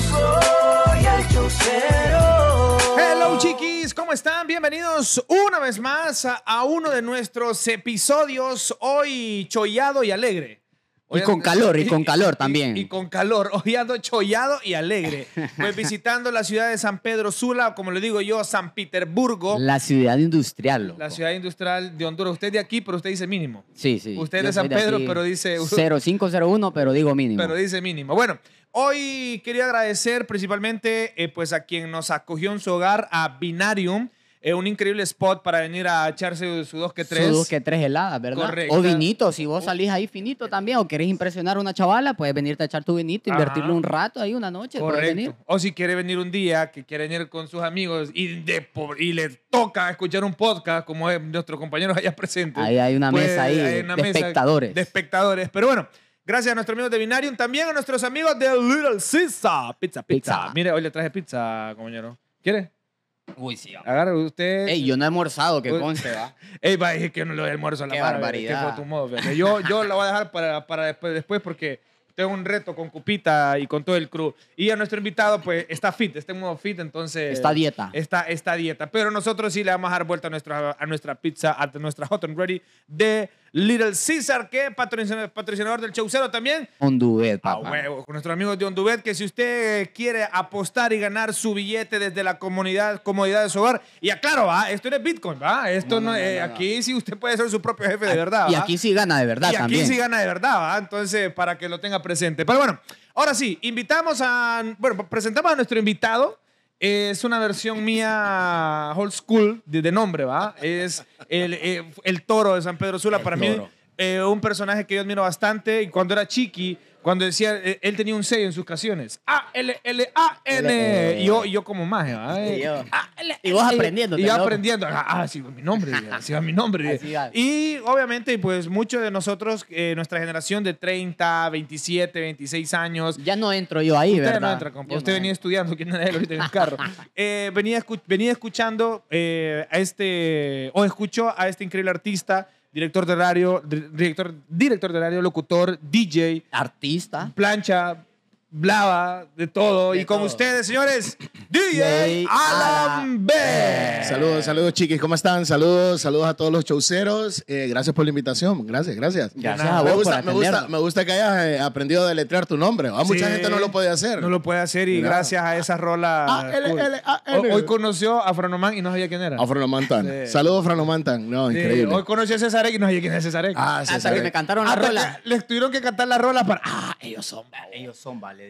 soy el chocero. Hello chiquis, ¿cómo están? Bienvenidos una vez más a uno de nuestros episodios hoy chollado y alegre y con calor, y, con calor también. Y, con calor. Hoy ando chollado y alegre. Pues visitando la ciudad de San Pedro Sula, o como le digo yo, San Petersburgo. La ciudad industrial. La ciudad industrial de Honduras. Usted de aquí, pero usted dice mínimo. Sí, sí. Usted de San Pedro, pero dice... 0501, pero digo mínimo. Pero dice mínimo. Bueno, hoy quería agradecer principalmente eh, pues a quien nos acogió en su hogar, a Binarium. Es un increíble spot para venir a echarse su dos que tres. Su dos que tres heladas, ¿verdad? Correcto. O vinito, si vos salís ahí finito también o querés impresionar a una chavala, puedes venirte a echar tu vinito, invertirle un rato ahí, una noche. Correcto. Venir. O si quiere venir un día, que quiere venir con sus amigos y, le toca escuchar un podcast, como es nuestros compañeros allá presentes. Ahí hay una pues, mesa ahí de espectadores. De espectadores. Pero bueno, Gracias a nuestros amigos de Binarium, también a nuestros amigos de Little Pizza. Pizza, pizza. pizza. Mire, hoy le traje pizza, compañero. ¿Quiere? Uy, sí. agarre usted. Ey, yo no he almorzado, que conste, va. Ey, va, dije que no lo he almuerzo a la Qué barbaridad. tu modo, yo, yo la voy a dejar para, para después, después porque tengo un reto con Cupita y con todo el crew. Y a nuestro invitado, pues, está fit, está en modo fit, entonces... Está dieta. Está, está dieta. Pero nosotros sí le vamos a dar vuelta a nuestra, a nuestra pizza, a nuestra hot and ready de Little Caesar, que patrocinador, del Chaucero también. Onduvet, papá. con nuestros amigos de Onduvet, que si usted quiere apostar y ganar su billete desde la comunidad, comodidad de su hogar, y aclaro, ¿va? esto no es Bitcoin, ¿va? Esto no, aquí sí usted puede ser su propio jefe de verdad. Y aquí sí gana de verdad y también. Y aquí sí gana de verdad, ¿va? Entonces, para que lo tenga presente. Pero bueno, ahora sí, invitamos a, bueno, presentamos a nuestro invitado es una versión mía old school de, nombre, ¿va? Es eh, el, toro de San Pedro Sula. para mí, eh, un personaje que yo admiro bastante. Y cuando era chiqui, cuando decía, eh, él tenía un sello en sus canciones. A-L-L-A-N. Eh. Y yo, yo como más, Y vos aprendiendo. Y aprendiendo. Ah, ah sí, mi nombre. Sí, mi nombre. Y obviamente, pues muchos de nosotros, eh, nuestra generación de 30, 27, 26 años. Ya no entro yo ahí, ¿verdad? Usted venía estudiando, que nadie lo en un carro. venía, escuchando a este, o escuchó a este increíble artista director de radio, director, director de locutor, DJ, artista, plancha, Blava, de todo. y con ustedes, señores, DJ Alan B. Saludos, saludos, chiquis. ¿Cómo están? Saludos, saludos a todos los chauceros. Eh, gracias por la invitación. Gracias, gracias. gracias a vos me, gusta, me, gusta, que hayas eh, aprendido a deletrear tu nombre. mucha gente no lo puede hacer. No lo puede hacer y gracias a esa rola. Ah, hoy conoció a Franoman y no sabía quién era. A Franomantan. Saludos, Franomantan. No, increíble. Hoy conoció a Cesare y no sabía quién era César Ah, Hasta que me cantaron la rola. Les tuvieron que cantar la rola para. Ah, ellos son, ellos son, vale.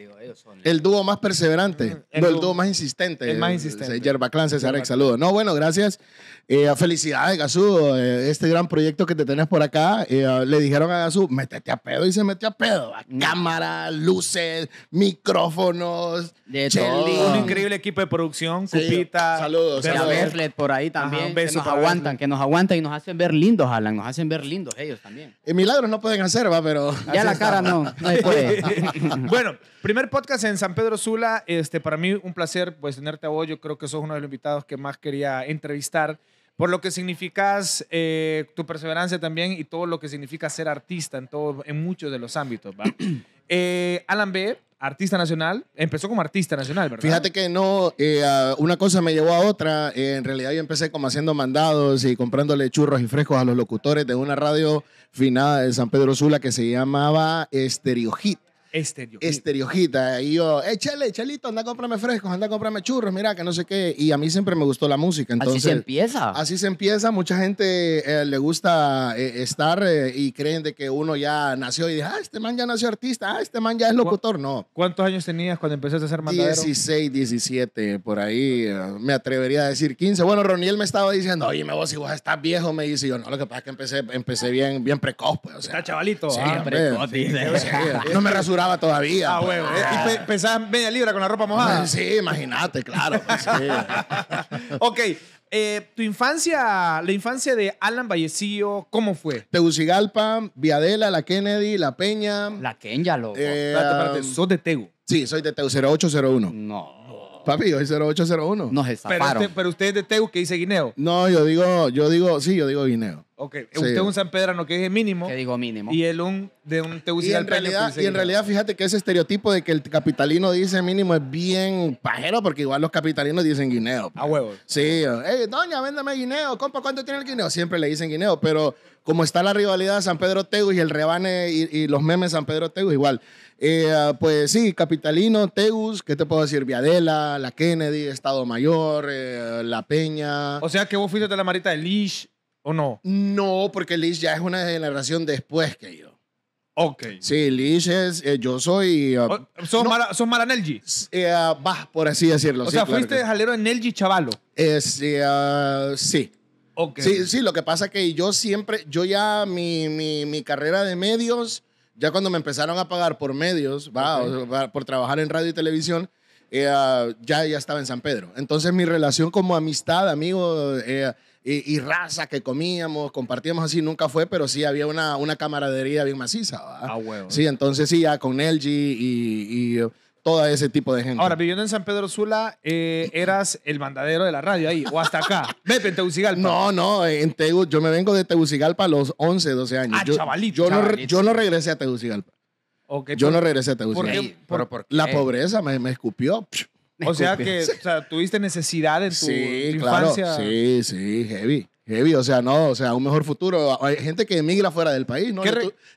El dúo más perseverante, el, dúo más insistente. El más insistente. Yerba Clan, César, saludo. No, bueno, gracias. Eh, felicidades, Gazú. Eh, este gran proyecto que te tenés por acá. Eh, le dijeron a Gazú, métete a pedo y se metió a pedo. Mm. cámara, luces, micrófonos, de todo. Un increíble equipo de producción, Cupita. Saludos, por ahí también. que nos aguantan, que nos aguantan y nos hacen ver lindos, Alan. Nos hacen ver lindos ellos también. milagros no pueden hacer, va, pero. Ya la cara no, no bueno. Primer podcast en San Pedro Sula. Este, para mí un placer pues, tenerte a Yo creo que sos uno de los invitados que más quería entrevistar por lo que significas eh, tu perseverancia también y todo lo que significa ser artista en, todo, en muchos de los ámbitos. Eh, Alan B., artista nacional, empezó como artista nacional, ¿verdad? Fíjate que no, eh, una cosa me llevó a otra. en realidad yo empecé como haciendo mandados y comprándole churros y frescos a los locutores de una radio finada de San Pedro Sula que se llamaba Stereo Hit Estereojita. Y yo, eh, Chele chalito, anda a comprarme frescos, anda a comprarme churros, mira, que no sé qué. Y a mí siempre me gustó la música. Entonces, así se empieza. Así se empieza. Mucha gente eh, le gusta eh, estar eh, y creen de que uno ya nació y dice, ah, este man ya nació artista, ah, este man ya es locutor. No. ¿Cuántos años tenías cuando empezaste a hacer mandadero? 16, 17, por ahí. Me atrevería a decir 15. Bueno, Roniel me estaba diciendo, oye, me vos si vos estás viejo, me dice yo, no, lo que pasa es que empecé, empecé bien, bien precoz. Pues, sea, chavalito. Sí, ah, precoz, No me rasuraba todavía. Ah, huevo. Pues. Y media libra con la ropa mojada. Sí, imagínate, claro. ok. Eh, tu infancia, la infancia de Alan Vallecillo, ¿cómo fue? Tegucigalpa, Viadela, La Kennedy, La Peña. La Kenya, loco. Eh, um, sos de Tegu. Sí, soy de Tegu, 0801. No. Papi, yo soy 0801. No estafaron. Pero usted, pero usted es de Tegu, que dice Guineo. No, yo digo, yo digo, sí, yo digo Guineo. Ok, usted un San Pedrano que es mínimo. Que digo mínimo. y el un de un Y y en realidad, fíjate que ese estereotipo de que el capitalino dice mínimo es bien pajero, porque igual los capitalinos dicen guineo. Pues. A huevo. Sí, doña, véndame guineo, compa, ¿cuánto tiene el guineo? Siempre le dicen guineo, pero como está la rivalidad San Pedro Tegu y el rebane y, los memes San Pedro Teus igual. Eh, pues sí, Capitalino, Tegus, ¿qué te puedo decir? Viadela, la Kennedy, Estado Mayor, eh, La Peña. O sea que vos fuiste de la marita de Lish, ¿O no? No, porque Liz ya es una generación después que yo. Ok. Sí, Liz es. Eh, yo soy. Uh, son ¿Sos, Mara, eh, ah, por así decirlo. o sea, fuiste jalero en Nelgi, chavalo. sí, eh, ah, sí. Ok. Sí, lo que pasa que yo siempre, yo ya mi, mi, mi carrera de medios, ya cuando me empezaron a pagar por medios, va, por trabajar en radio y televisión, ah, ya, ya estaba en San Pedro. Entonces mi relación como amistad, amigo, y, raza que comíamos, compartíamos así, nunca fue, pero sí había una, camaradería bien maciza. Ah, huevo. Sí, entonces sí, ya con Elgi y, eh, todo ese tipo de gente. Ahora, viviendo en San Pedro Sula, eh, eras el mandadero de la radio ahí, o hasta acá. Vete en Tegucigalpa. No, no, en yo me vengo de Tegucigalpa a los 11, 12 años. Ah, yo, chavalito, yo, No, yo no regresé a Tegucigalpa. yo no regresé a Tegucigalpa. ¿Por la pobreza me, me escupió o sea que tuviste necesidad en tu, sí, claro. Sí, sí, heavy. Heavy, o sea, no, o sea, un mejor futuro. Hay gente que emigra fuera del país, ¿no?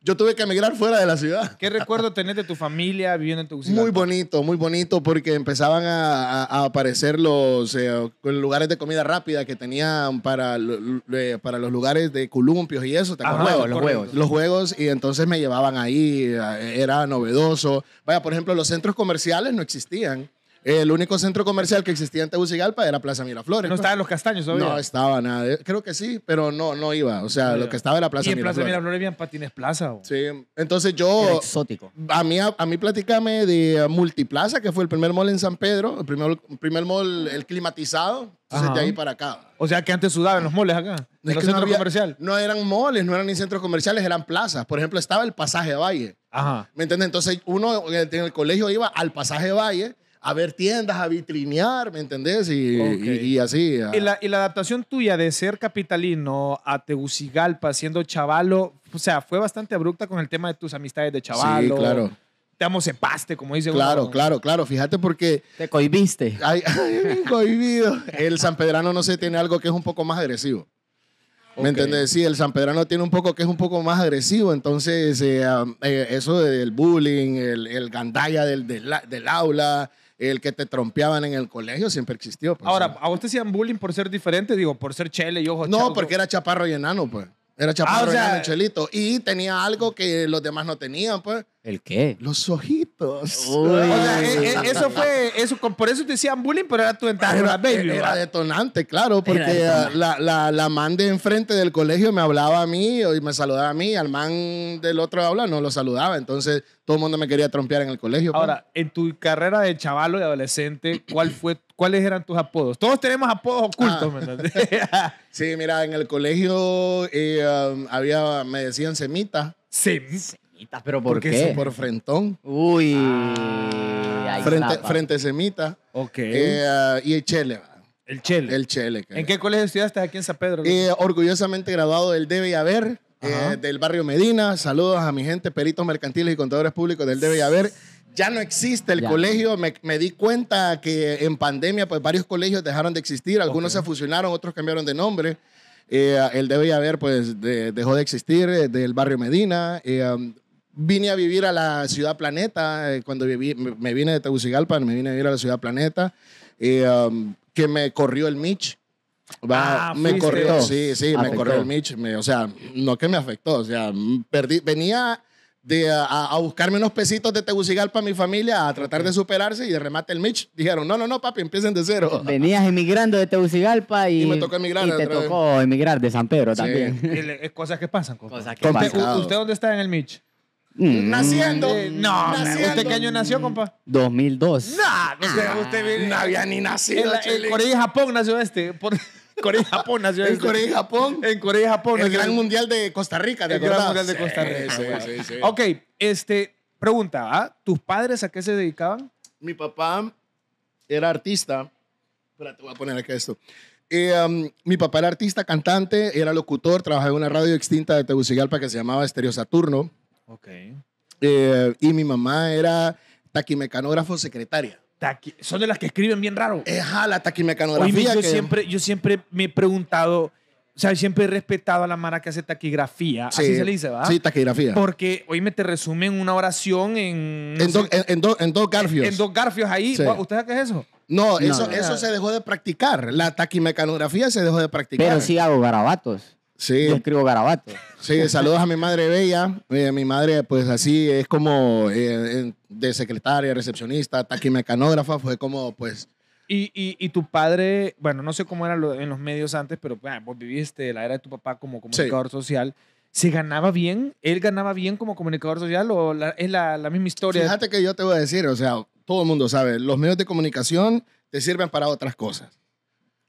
Yo, tuve que emigrar fuera de la ciudad. ¿Qué recuerdo tenés de tu familia viviendo en tu ciudad? Muy bonito, muy bonito, porque empezaban a, aparecer los eh, lugares de comida rápida que tenían para, eh, para los lugares de columpios y eso. Los juegos, los juegos. Los juegos, y entonces me llevaban ahí, eh, era novedoso. Vaya, por ejemplo, los centros comerciales no existían. El único centro comercial que existía en Tegucigalpa era Plaza Miraflores. No pues. estaban los castaños, todavía. No estaba nada. Creo que sí, pero no, no iba. O sea, lo que estaba era Plaza y en Plaza Miraflores. patines plaza. Sí. Entonces yo. exótico. A mí, a, mí platicame de Multiplaza, que fue el primer mall en San Pedro, el primer, primer mall, el climatizado, entonces de ahí para acá. O sea que antes sudaban los moles acá. No Es No eran moles, no eran ni centros comerciales, eran plazas. Por ejemplo, estaba el Pasaje Valle. Ajá. ¿Me entiendes? Entonces uno en el colegio iba al Pasaje Valle a ver tiendas, a vitrinear, ¿me entendés? Y, así. ¿Y, la, adaptación tuya de ser capitalino a Tegucigalpa, siendo chavalo, o sea, fue bastante abrupta con el tema de tus amistades de chavalo. Sí, claro. Te amo, sepaste, como dice Claro, uno. claro, claro. Fíjate porque... Te cohibiste. Ay, ay cohibido. el sanpedrano, no sé, tiene algo que es un poco más agresivo. ¿Me entendés? Sí, el San Pedrano tiene un poco que es un poco más agresivo, entonces eh, eh, eso del bullying, el, el gandalla del aula, el que te trompeaban en el colegio siempre existió. Pues, Ahora, ¿a vos te hacían bullying por ser diferente? Digo, por ser chele y ojo No, porque era chaparro y enano, pues. Era ah, chaparro y enano chelito. Y tenía algo que los demás no tenían, pues. ¿El qué? Los ojitos. Eh, eh, eso fue, eso, por eso te decían bullying, pero era tu ventaja. Era, detonante, claro, porque ah, La, la, man de enfrente del colegio me hablaba a mí y me saludaba a mí, al man del otro aula no lo saludaba, entonces todo el mundo me quería trompear en el colegio. Pues. Ahora, en tu carrera de chavalo y adolescente, ¿cuál fue, ¿cuáles eran tus apodos? Todos tenemos apodos ah. ocultos, sí, mira, en el colegio eh, um, había, me decían semita. Semita pero ¿por qué? por frentón. Uy. Ah. frente, frente, Semita. Ok. Eh, y el Chele. El Chele. El Chele. ¿En qué colegio estudiaste aquí en San Pedro? Eh, orgullosamente graduado del Debe y Haber. Eh, del barrio Medina. Saludos a mi gente, peritos mercantiles y contadores públicos del Debe y Haber. Ya no existe el colegio. Me, di cuenta que en pandemia, pues varios colegios dejaron de existir. Algunos se fusionaron, otros cambiaron de nombre. el Debe y Haber, pues dejó de existir, del barrio Medina. Um, vine a vivir a la ciudad planeta, eh, cuando me, vine de Tegucigalpa, me vine a vivir a la ciudad planeta, um, que me corrió el Mitch. Ah, me corrió, sí, sí, me corrió el Mitch. o sea, no que me afectó, o sea, perdí, venía de, a, buscarme unos pesitos de Tegucigalpa a mi familia, a tratar de superarse y de remate el Mitch. Dijeron, no, no, no, papi, empiecen de cero. Venías emigrando de Tegucigalpa y, te tocó emigrar de San Pedro también. cosas que pasan. Cosas que pasan. ¿Usted dónde está en el Mitch? Mm. Naciendo. Eh, no, qué año nació, compa? 2002. no, no había ni nacido. En, Corea y Japón nació este. Corea y Japón nació En este. Corea y Japón. En Corea y Japón. El Gran este. Mundial de Costa Rica, El Gran Mundial de Costa Rica. Ok, este, pregunta, ¿ah? ¿tus padres a qué se dedicaban? Mi papá era artista. Espera, te voy a poner acá esto. Eh, um, mi papá era artista, cantante, era locutor, trabajaba en una radio extinta de Tegucigalpa que se llamaba Estereo Saturno. Ok. Eh, y mi mamá era taquimecanógrafo secretaria. son de las que escriben bien raro. Ajá, la taquimecanografía. yo, siempre, yo siempre me he preguntado, o sea, siempre he respetado a la mara que hace taquigrafía. Así se le dice, ¿verdad? Sí, taquigrafía. Porque hoy me te resumen una oración en. En, en, dos garfios. En, dos garfios ahí. ¿Usted sabe qué es eso? No, eso, eso se dejó de practicar. La taquimecanografía se dejó de practicar. Pero sí hago garabatos. Sí. escribo garabato. Sí, saludos a mi madre bella. Eh, mi madre, pues así, es como eh, de secretaria, recepcionista, taquimecanógrafa, fue como, pues... Y, y, y, tu padre, bueno, no sé cómo era en los medios antes, pero ah, vos viviste la era de tu papá como comunicador social. ¿Se ganaba bien? ¿Él ganaba bien como comunicador social o es la, la misma historia? Fíjate que yo te voy a decir, o sea, todo el mundo sabe, los medios de comunicación te sirven para otras cosas.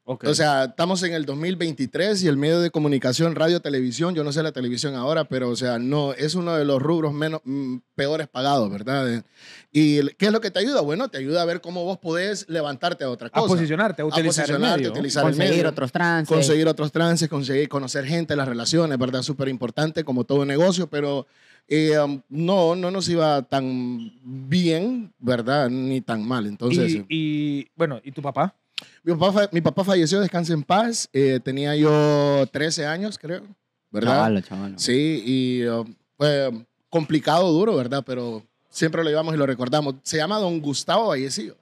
O sea, estamos en el 2023 y el medio de comunicación, radio, televisión, yo no sé la televisión ahora, pero o sea, no, es uno de los rubros menos, mm, peores pagados, ¿verdad? ¿Y qué es lo que te ayuda? Bueno, te ayuda a ver cómo vos podés levantarte a otra cosa. A posicionarte, a utilizar a el medio. Utilizar conseguir otros trances. Conseguir otros trances, conseguir conocer gente, las relaciones, ¿verdad? Súper importante como todo negocio, pero eh, um, no, no nos iba tan bien, ¿verdad? Ni tan mal, entonces. y bueno, ¿y tu papá? Mi papá, mi papá falleció, descanse en paz. Eh, tenía yo 13 años, creo. ¿Verdad? Chavalo, Sí, y eh, fue complicado, duro, ¿verdad? Pero siempre lo llevamos y lo recordamos. Se llama Don Gustavo Vallecillo.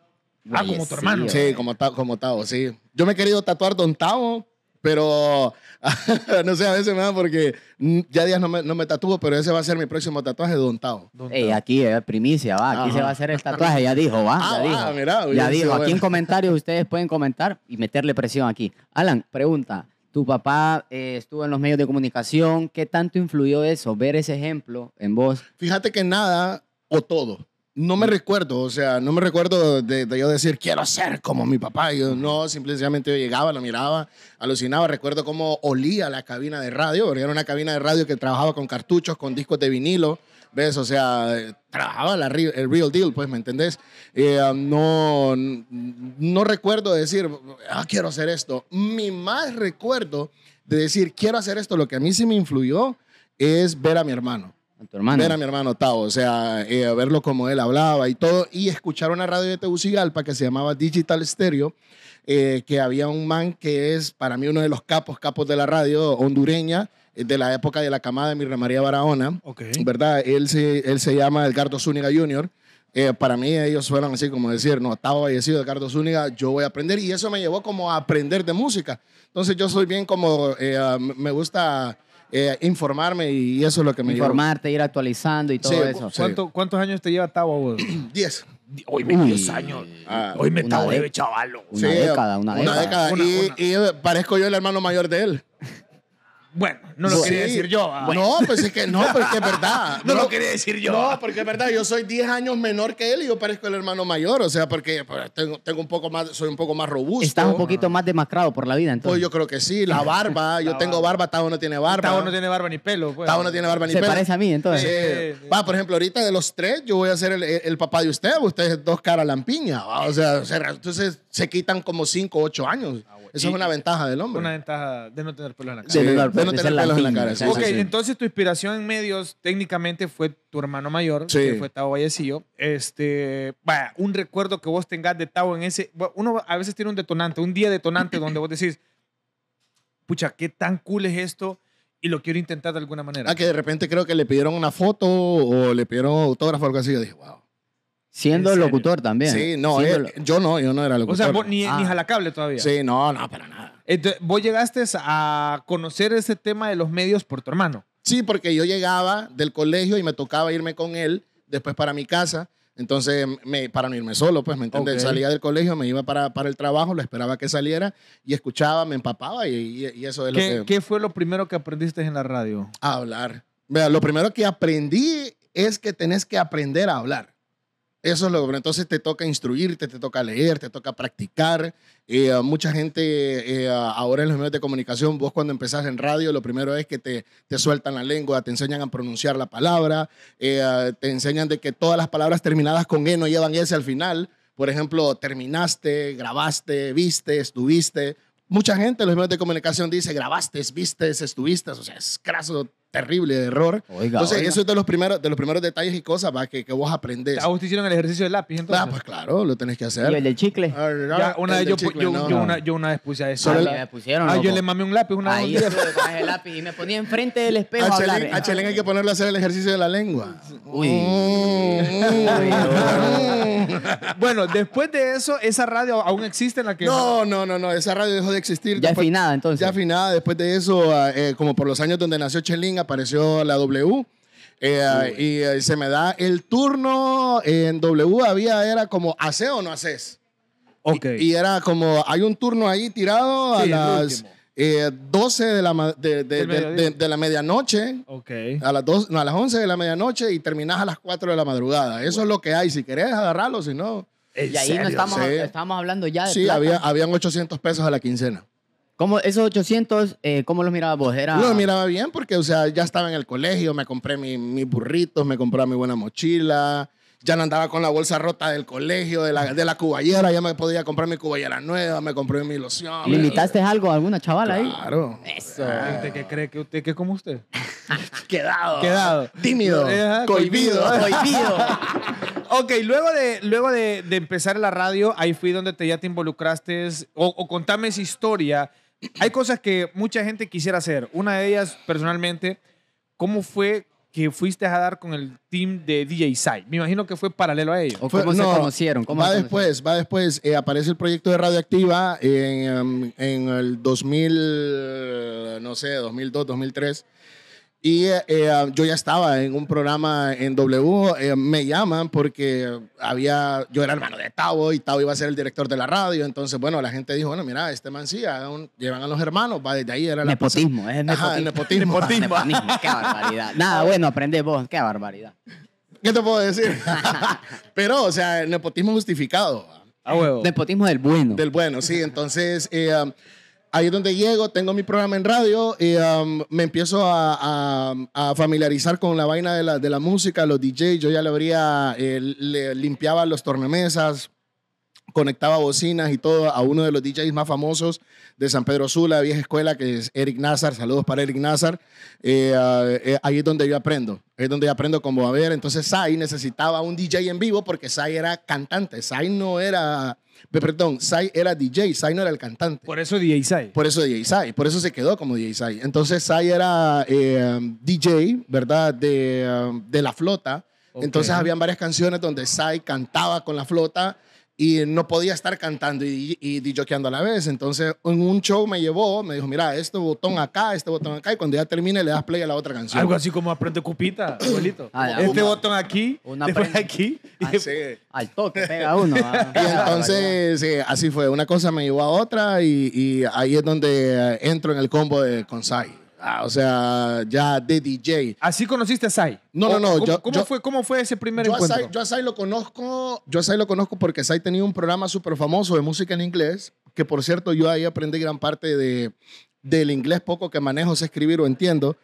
Ah, como tu hermano. Sí, como, ta, como Tavo, sí. Yo me he querido tatuar Don Tavo, pero no sé, a veces me da porque ya días no me, no tatúo, pero ese va a ser mi próximo tatuaje, Don Tao. aquí eh, primicia, va. Aquí se va a hacer el ah, tatuaje, ya dijo, va. Ah, ya dijo, Aquí en comentarios ustedes pueden comentar y meterle presión aquí. Alan, pregunta. Tu papá eh, estuvo en los medios de comunicación. ¿Qué tanto influyó eso? Ver ese ejemplo en vos. Fíjate que nada o todo. No me mm. recuerdo, o sea, no me recuerdo de, yo decir, quiero ser como mi papá. Yo no, simplemente yo llegaba, lo miraba, alucinaba. Recuerdo cómo olía la cabina de radio, porque era una cabina de radio que trabajaba con cartuchos, con discos de vinilo, ¿ves? O sea, trabajaba la, el real deal, pues, ¿me entendés? Eh, um, no, no recuerdo decir, ah, quiero hacer esto. Mi más recuerdo de decir, quiero hacer esto, lo que a mí sí me influyó es ver a mi hermano. A tu hermano. Ver a mi hermano Tavo, o sea, eh, verlo como él hablaba y todo, y escuchar una radio de Tegucigalpa que se llamaba Digital Stereo, eh, que había un man que es para mí uno de los capos, capos de la radio hondureña, eh, de la época de la camada de Mirna María Barahona, ¿verdad? Él se, él se llama Edgardo Zúñiga Jr., para mí ellos fueron así como decir, no, estaba fallecido Edgardo Zúñiga, yo voy a aprender. Y eso me llevó como a aprender de música. Entonces yo soy bien como, ah, me gusta eh, informarme y eso es lo que me Informarte, ir actualizando y todo eso. ¿Cuántos años te lleva Tavo, diez 10. Ah. Hoy me 10 años. Hoy me Tavo está chavalo. Una década, una década. y parezco yo el hermano mayor de él. Bueno, no lo quería decir yo. Ah. Pues no, pues es que no, porque es verdad. no, lo quería decir yo. No, porque es verdad, yo soy 10 años menor que él y yo parezco el hermano mayor, o sea, porque pues, tengo, un poco más, soy un poco más robusto. Estás un poquito más demacrado por la vida, entonces. Pues yo creo que sí, la barba, yo tengo barba, Tavo no tiene barba. Tavo no tiene barba ni pelo. Pues. Tavo no tiene barba ni pelo. Se parece a mí, entonces. Va, por ejemplo, ahorita de los tres, yo voy a ser el, papá de usted, ustedes dos caras lampiña, o sea, entonces se quitan como 5 o 8 años. Esa es una ventaja del hombre. Una ventaja de no tener pelos en la cara. Sí, de, no tener pelos en la cara. ok, entonces tu inspiración en medios técnicamente fue tu hermano mayor, que fue Tavo Vallecillo. Este, vaya, un recuerdo que vos tengas de Tavo en ese. Uno a veces tiene un detonante, un día detonante donde vos decís, pucha, qué tan cool es esto y lo quiero intentar de alguna manera. Ah, que de repente creo que le pidieron una foto o le pidieron autógrafo o algo así. Yo dije, wow. Siendo locutor también. Sí, no, eh, yo no, yo no era locutor. O sea, ni, ni ah. jalacable todavía. Sí, no, no, para nada. Entonces, vos llegaste a conocer ese tema de los medios por tu hermano. Sí, porque yo llegaba del colegio y me tocaba irme con él después para mi casa. Entonces, me, para no irme solo, pues, ¿me entiendes? Salía del colegio, me iba para, para el trabajo, lo esperaba que saliera y escuchaba, me empapaba y, eso es ¿Qué, lo que... ¿Qué fue lo primero que aprendiste en la radio? A hablar. Vea, lo primero que aprendí es que tenés que aprender a hablar. Eso es lo bueno. Entonces te toca instruirte, te toca leer, te toca practicar. Eh, mucha gente eh, ahora en los medios de comunicación, vos cuando empezás en radio, lo primero es que te, te sueltan la lengua, te enseñan a pronunciar la palabra, eh, te enseñan de que todas las palabras terminadas con E no llevan S al final. Por ejemplo, terminaste, grabaste, viste, estuviste. Mucha gente en los medios de comunicación dice grabaste, viste, estuviste. O sea, es craso terrible error. Oiga, entonces, eso es de los primeros, de los primeros detalles y cosas que, vos aprendés. ¿A vos te hicieron el ejercicio del lápiz ah, entonces? Ah, pues claro, lo tenés que hacer. ¿Y el del chicle? una yo, una, vez puse a eso. Ah, pusieron, ah yo le mamé un lápiz una Ahí estuve el lápiz y me ponía enfrente del espejo a, hablar. a hay que ponerle a hacer el ejercicio de la lengua. Uy. Mm. bueno, después de eso, ¿esa radio aún existe en la que...? No, no, no, no. Esa radio dejó de existir. Ya afinada, entonces. Ya afinada. Después de eso, ah, eh, como por los años donde nació Chelín, apareció la W. Eh, y eh, se me da el turno en W, había, era como, ¿hace o no haces? Ok. Y, era como, hay un turno ahí tirado a las 12 eh, de la, de, la medianoche, Ok. a las, no, a las 11 de la medianoche y terminás a las 4 de la madrugada. Eso es lo que hay, si querés agarrarlo, si no. Y ahí no estamos, hablando ya de Sí, había, habían 800 pesos a la quincena. ¿Cómo, esos 800, eh, ¿cómo los mirabas vos? Era... Los miraba bien porque, o sea, ya estaba en el colegio, me compré mis burritos, me compré mi buena mochila, ya no andaba con la bolsa rota del colegio, de la, de cuballera, ya me podía comprar mi cuballera nueva, me compré mi ilusión. ¿Limitaste algo a alguna chavala ahí? Claro. Eso. Gente ah, que cree que usted que es como usted. Quedado. Quedado. Tímido. Ah, cohibido. Cohibido. ok, luego, de, luego de, empezar la radio, ahí fui donde te, ya te involucraste, o, o contame esa historia hay cosas que mucha gente quisiera hacer. Una de ellas, personalmente, ¿cómo fue que fuiste a dar con el team de DJ Sai? Me imagino que fue paralelo a ellos. ¿Cómo se conocieron? va, Después, va después, eh, aparece el proyecto de Radioactiva en, em, en el 2000, no sé, 2002, 2003. Y eh, yo ya estaba en un programa en W, eh, me llaman porque había, yo era hermano de Tavo y Tavo iba a ser el director de la radio, entonces bueno, la gente dijo, bueno, mira, este man sí, llevan a los hermanos, va desde ahí era la Nepotismo, es el nepotismo. nepotismo. qué barbaridad. Nada, bueno, aprende vos, qué barbaridad. ¿Qué te puedo decir? Pero, o sea, el nepotismo justificado. Nepotismo del bueno. Del bueno, sí, entonces... Eh, ahí es donde llego, tengo mi programa en radio y um, me empiezo a, familiarizar con la vaina de la, música, los DJs. Yo ya le habría eh, limpiaba los tornemesas, conectaba bocinas y todo a uno de los DJs más famosos de San Pedro Sula, vieja escuela, que es Eric Nazar. Saludos para Eric Nazar. Eh, eh, ahí es donde yo aprendo. es donde yo aprendo como, a ver, entonces Sai necesitaba un DJ en vivo porque Sai era cantante. Sai no era Perdón, Sai era DJ, Sai no era el cantante. Por eso DJ Sai. Por eso DJ Sai, por eso se quedó como DJ Sai. Entonces Sai era eh, um, DJ, ¿verdad? Um, de, la flota. Entonces habían varias canciones donde Sai cantaba con la flota y no podía estar cantando y, y, a la vez. Entonces, en un show me llevó, me dijo, mira, este botón acá, este botón acá, y cuando ya termine le das play a la otra canción. Algo así como aprende cupita, abuelito. Ah, este botón aquí, una después aquí. Y ah, toque pega uno. Ah. y entonces, así fue. Una cosa me llevó a otra y, y ahí es donde entro en el combo de Consai. Ah, o sea, ya de DJ. ¿Así conociste a Sai? No, no, no. ¿Cómo, fue, ¿Cómo fue ese primer encuentro? yo a Sai lo conozco, yo a lo conozco porque Sai tenía un programa súper famoso de música en inglés, que por cierto yo ahí aprendí gran parte de, del inglés poco que manejo, sé escribir o entiendo.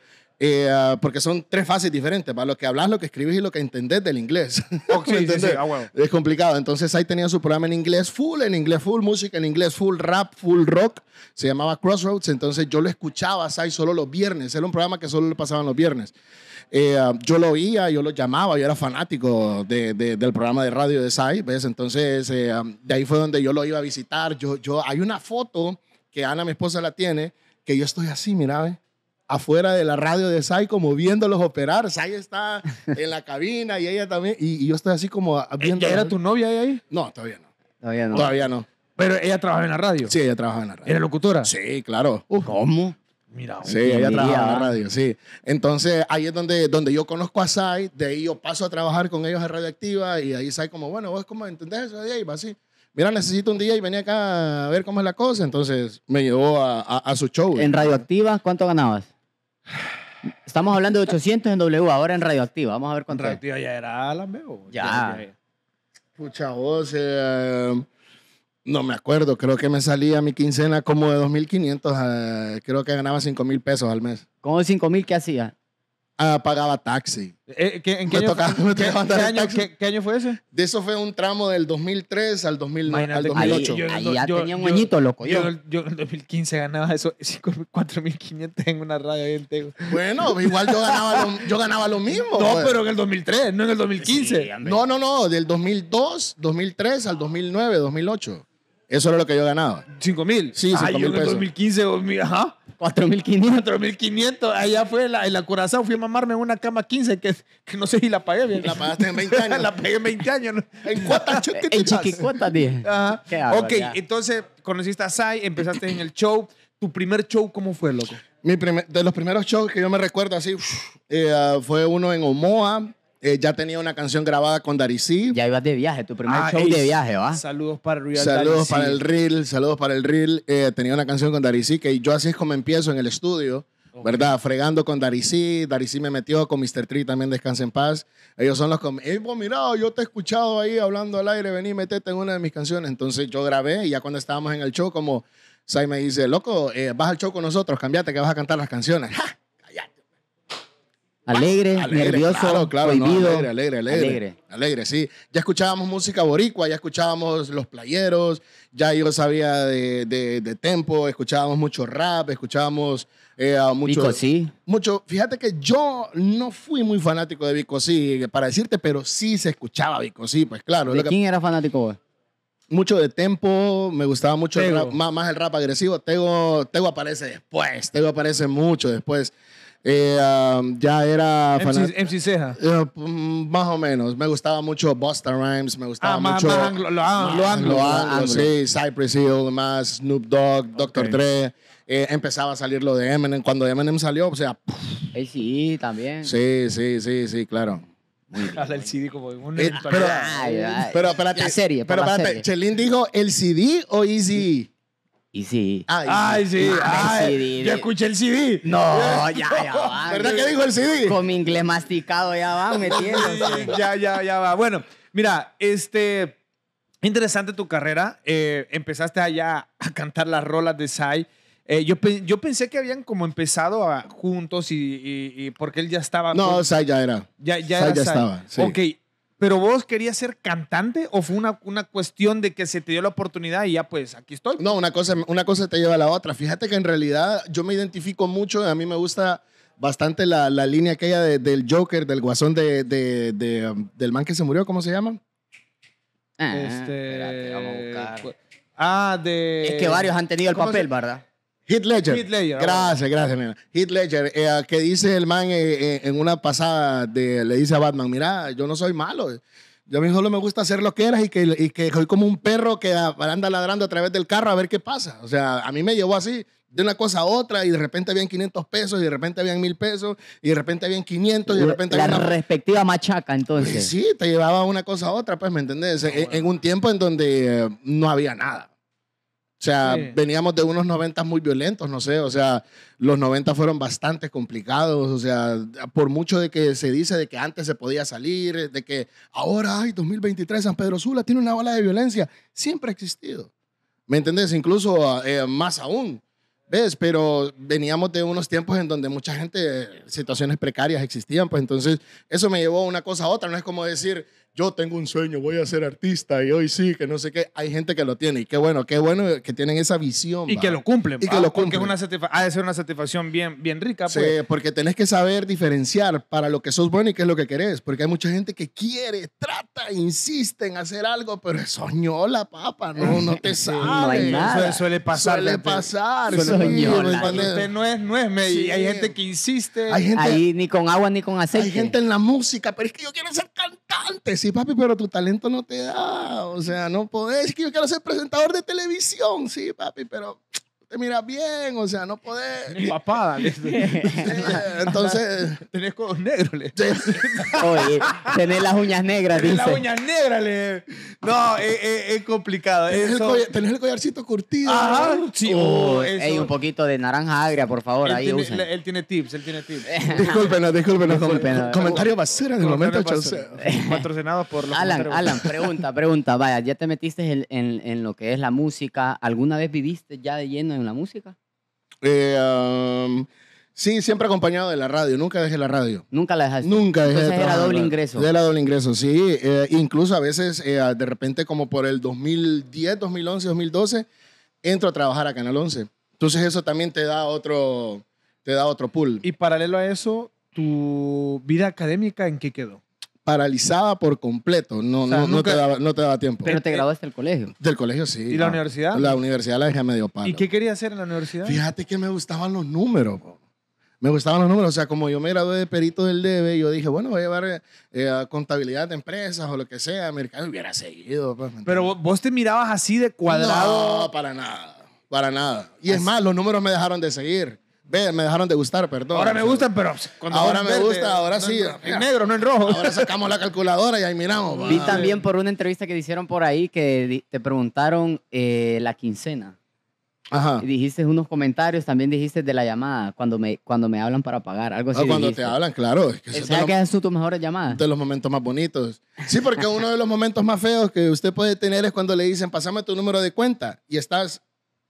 Eh, ah, porque son tres fases diferentes, para lo que hablas, lo que escribes y lo que entendés del inglés. sí, sí, ah, Es complicado. Entonces ahí tenía su programa en inglés full, en inglés full música, en inglés full rap, full rock. Se llamaba Crossroads, entonces yo lo escuchaba Sai solo los viernes. Era un programa que solo lo pasaban los viernes. Eh, ah, yo lo oía, yo lo llamaba, yo era fanático del programa de radio de Sai, ¿ves? Entonces eh, de ahí fue donde yo lo iba a visitar. Yo, yo, hay una foto que Ana, mi esposa, la tiene, que yo estoy así, mira, ¿ves? afuera de la radio de Sai, como viéndolos operar. Sai está en la cabina y ella también. Y, yo estoy así como ¿E-, viendo. ¿Era tu novia ahí, ahí? No, todavía no. Todavía no. Todavía no. Pero ella trabajaba en la radio. Sí, ella trabajaba en la radio. ¿Era locutora? Sí, claro. ¿Cómo? Mira, sí, ella trabaja trabajaba en la radio, sí. Entonces, ahí es donde, donde yo conozco a Sai, de ahí yo paso a trabajar con ellos en Radioactiva y ahí Sai como, bueno, vos como entendés eso de ahí, va así. Mira, necesito un día y venía acá a ver cómo es la cosa. Entonces, me llevó a, a, a su show. ¿En Radioactiva cuánto ganabas? Estamos hablando de 800 en W, ahora en Radioactiva. Vamos a ver cuánto. Radioactiva ya era la veo. Ya. Pucha voz, eh, no me acuerdo. Creo que me salía mi quincena como de 2.500. Eh, creo que ganaba 5.000 pesos al mes. ¿Cómo 5.000 qué hacía? pagaba taxi. ¿qué, en qué, año, fue ese? De eso fue un tramo del 2003 al, 2008. Ahí, tenía un añito, loco. Yo, en el 2015 ganaba eso, 4.500 en una radio Bueno, igual yo ganaba lo, yo ganaba lo mismo. No, pero en el 2003, no en el 2015. no, no, no, del 2002, 2003 al 2009, 2008. Eso era lo que yo ganaba. ¿5.000? Sí, 5.000 pesos. en el 2015, ajá. 4500. 4500. Allá fue la, en la Curazao, fui a mamarme en una cama 15 que, no sé si la pagué bien. La pagaste en 20 años. la pagué en 20 años. en cuotas En chiquicota dije. Ajá. ok, entonces conociste a Sai, empezaste en el show. ¿Tu primer show cómo fue, loco? Mi de los primeros shows que yo me recuerdo así, eh, fue uno en Omoa eh, ya tenía una canción grabada con Daricí. Ya ibas de viaje, tu primer ah, show de viaje, ¿va? Saludos para el Real. Saludos para el reel saludos para el Real. Eh, tenía una canción con Daricí que yo así es como empiezo en el estudio, ¿verdad? Fregando con Daricí. Daricí me metió con Mr. Tree también, descansa en paz. Ellos son los. Eh, vos, mira yo te he escuchado ahí hablando al aire, vení, metete en una de mis canciones. Entonces yo grabé y ya cuando estábamos en el show, como Sai me dice, loco, eh, vas al show con nosotros, cambiate que vas a cantar las canciones. ¡Ja! Alegre, nervioso, alegre, alegre, alegre, alegre, sí. Ya escuchábamos música boricua, ya escuchábamos Los Playeros, ya yo sabía de, tempo, escuchábamos mucho rap, escuchábamos eh, mucho... Vico, sí. Mucho, fíjate que yo no fui muy fanático de Vico, sí, para decirte, pero sí se escuchaba bico sí, pues claro. ¿De quién era fanático mucho de tempo, me gustaba mucho más, el rap agresivo. Tego, Tego aparece después, Tego aparece mucho después. Eh, um, ya era MC, Ceja. Eh, mm, más o menos. Me gustaba mucho Busta Rhymes, me gustaba ah, mucho. lo, anglo, lo, anglo, sí. Cypress Hill, más Snoop Dogg, Doctor Dre. Eh, empezaba a salir lo de Eminem. Cuando Eminem salió, o sea. El CD también. Sí, sí, sí, sí, claro. el CD como un pero, pero espérate. La serie, pero espérate, serie. ¿Chelín dijo el CD o Easy? Y sí. Ay, sí. Ay, Ya Yo escuché el CD. No, ya, ya va. ¿Verdad que dijo el CD? Con mi inglés masticado ya va metiéndose. ya, ya, ya va. Bueno, mira, este. Interesante tu carrera. Eh, empezaste allá a cantar las rolas de Sai. Eh, yo, yo pensé que habían como empezado juntos y, porque él ya estaba. No, Sai ya era. Ya, ya, Sai ya estaba. Sí. Ok, ¿Pero vos querías ser cantante o fue una, una cuestión de que se te dio la oportunidad y ya pues aquí estoy? No, una cosa, una cosa te lleva a la otra. Fíjate que en realidad yo me identifico mucho, a mí me gusta bastante la, línea aquella del Joker, del guasón de, um, del man que se murió, ¿cómo se llama? Ah, este, ah de... Es que varios han tenido el papel, ¿verdad? Hit Ledger. Gracias, gracias, Mira, Hit Ledger, eh, que dice el man eh, eh, en una pasada, de, le dice a Batman, mira, yo no soy malo. Yo a mí solo me gusta hacer lo que eras y que, y que soy como un perro que anda ladrando a través del carro a ver qué pasa. O sea, a mí me llevó así de una cosa a otra y de repente habían 500 pesos y de repente habían 1000 pesos y de repente habían 500 y de repente la respectiva machaca entonces pues sí te llevaba una cosa a otra pues me entendés en, un tiempo en donde no había nada o sea, veníamos de unos 90 muy violentos, no sé, o sea, los 90 fueron bastante complicados, o sea, por mucho de que se dice de que antes se podía salir, de que ahora, ay, 2023, San Pedro Sula tiene una ola de violencia, siempre ha existido. ¿Me entendés? Incluso eh, más aún, ¿ves? Pero veníamos de unos tiempos en donde mucha gente, eh, situaciones precarias existían, pues entonces eso me llevó a una cosa a otra, no es como decir, yo tengo un sueño, voy a ser artista y hoy sí, que no sé qué. Hay gente que lo tiene y qué bueno, qué bueno que tienen esa visión. Y que lo cumplen. Y que lo cumplen. Porque es una ha de ser una satisfacción bien, bien rica. Sí, pues. porque tenés que saber diferenciar para lo que sos bueno y qué es lo que querés. Porque hay mucha gente que quiere, trata, insiste en hacer algo, pero soñó la papa, no, no te sabe no hay nada. suele pasar. Suele pasar. Suele no es, no es medio. Hay gente que insiste. Hay Ahí ni con agua ni con aceite. Hay gente en la música, pero es que yo quiero ser cantante Sí, papi, pero tu talento no te da, o sea, no podés, es que yo quiero ser presentador de televisión, sí, papi, pero te mira bien, o sea, no podés. papada, eh, Entonces, Tenés codos negros, le. Oye, tenés las uñas negras, dice. las uñas negras, le. No, es, complicado. tenés el, collarcito curtido. Ajá, sí. Oh, un poquito de naranja agria, por favor, él, ahí tiene, él tiene tips, él tiene tips. Disculpen, disculpen. Discúlpenos. comentario basura en el momento, Patrocinado por los Alan, Alan, pregunta, pregunta. Vaya, ya te metiste en, en- en lo que es la música. ¿Alguna vez viviste ya de lleno en la música? Eh, sí, siempre acompañado de la radio. Nunca dejé la radio. Nunca la dejaste. Nunca dejé Entonces de era doble ingreso. doble ingreso, sí. Eh, incluso a veces, eh, de repente, como por el 2010, 2011, 2012, entro a trabajar a Canal 11. Entonces eso también te da otro, te da otro pool. Y paralelo a eso, ¿tu vida académica en qué quedó? paralizada por completo. No, no, no, te daba, no te daba tiempo. Pero te graduaste del colegio. Del colegio, sí. ¿Y la universidad? La universidad la dejé medio palo. ¿Y qué quería hacer en la universidad? Fíjate que me gustaban los números. Me gustaban los números. O sea, como yo me gradué de perito del DB, yo dije, bueno, voy a llevar eh, a contabilidad de empresas o lo que sea. Mercado hubiera seguido. Pues, Pero vos te mirabas así de cuadrado. No, para nada. Para nada. Y es más, los números me dejaron de seguir. Ve, me dejaron de gustar, perdón. Ahora me gusta, pero ahora me gusta, ahora sí. En, negro, no en rojo. Ahora sacamos la calculadora y ahí miramos. Vi también por una entrevista que hicieron por ahí que te preguntaron eh, la quincena. Ajá. Y dijiste unos comentarios, también dijiste de la llamada, cuando me, cuando me hablan para pagar, algo ah, así. O cuando te hablan, claro. Es que eh, es tus mejores llamadas. De los momentos más bonitos. Sí, porque uno de los momentos más feos que usted puede tener es cuando le dicen, pasame tu número de cuenta y estás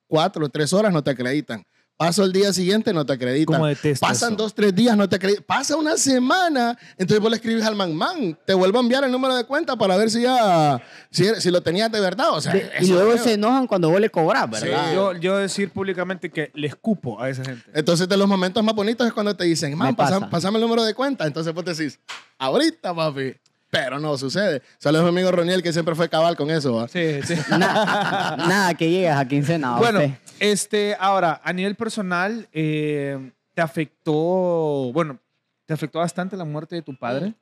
cuatro o tres horas, no te acreditan. Paso el día siguiente, no te acreditan. Pasan dos, tres días, no te acreditan. Pasa una semana, entonces vos le escribís al man, man, te vuelvo a enviar el número de cuenta para ver si ya, si, lo tenías de verdad. O sea, y luego se enojan cuando vos le cobrás, ¿verdad? Yo, decir públicamente que le escupo a esa gente. Entonces, de los momentos más bonitos es cuando te dicen, man, pasa. pasame el número de cuenta. Entonces vos decís, ahorita, papi. Pero no sucede. Saludos es mi amigo Roniel, que siempre fue cabal con eso. ¿va? Sí, sí. nada, nada que llegas a quincena. Bueno, este, ahora, a nivel personal, eh, ¿te afectó, bueno, te afectó bastante la muerte de tu padre?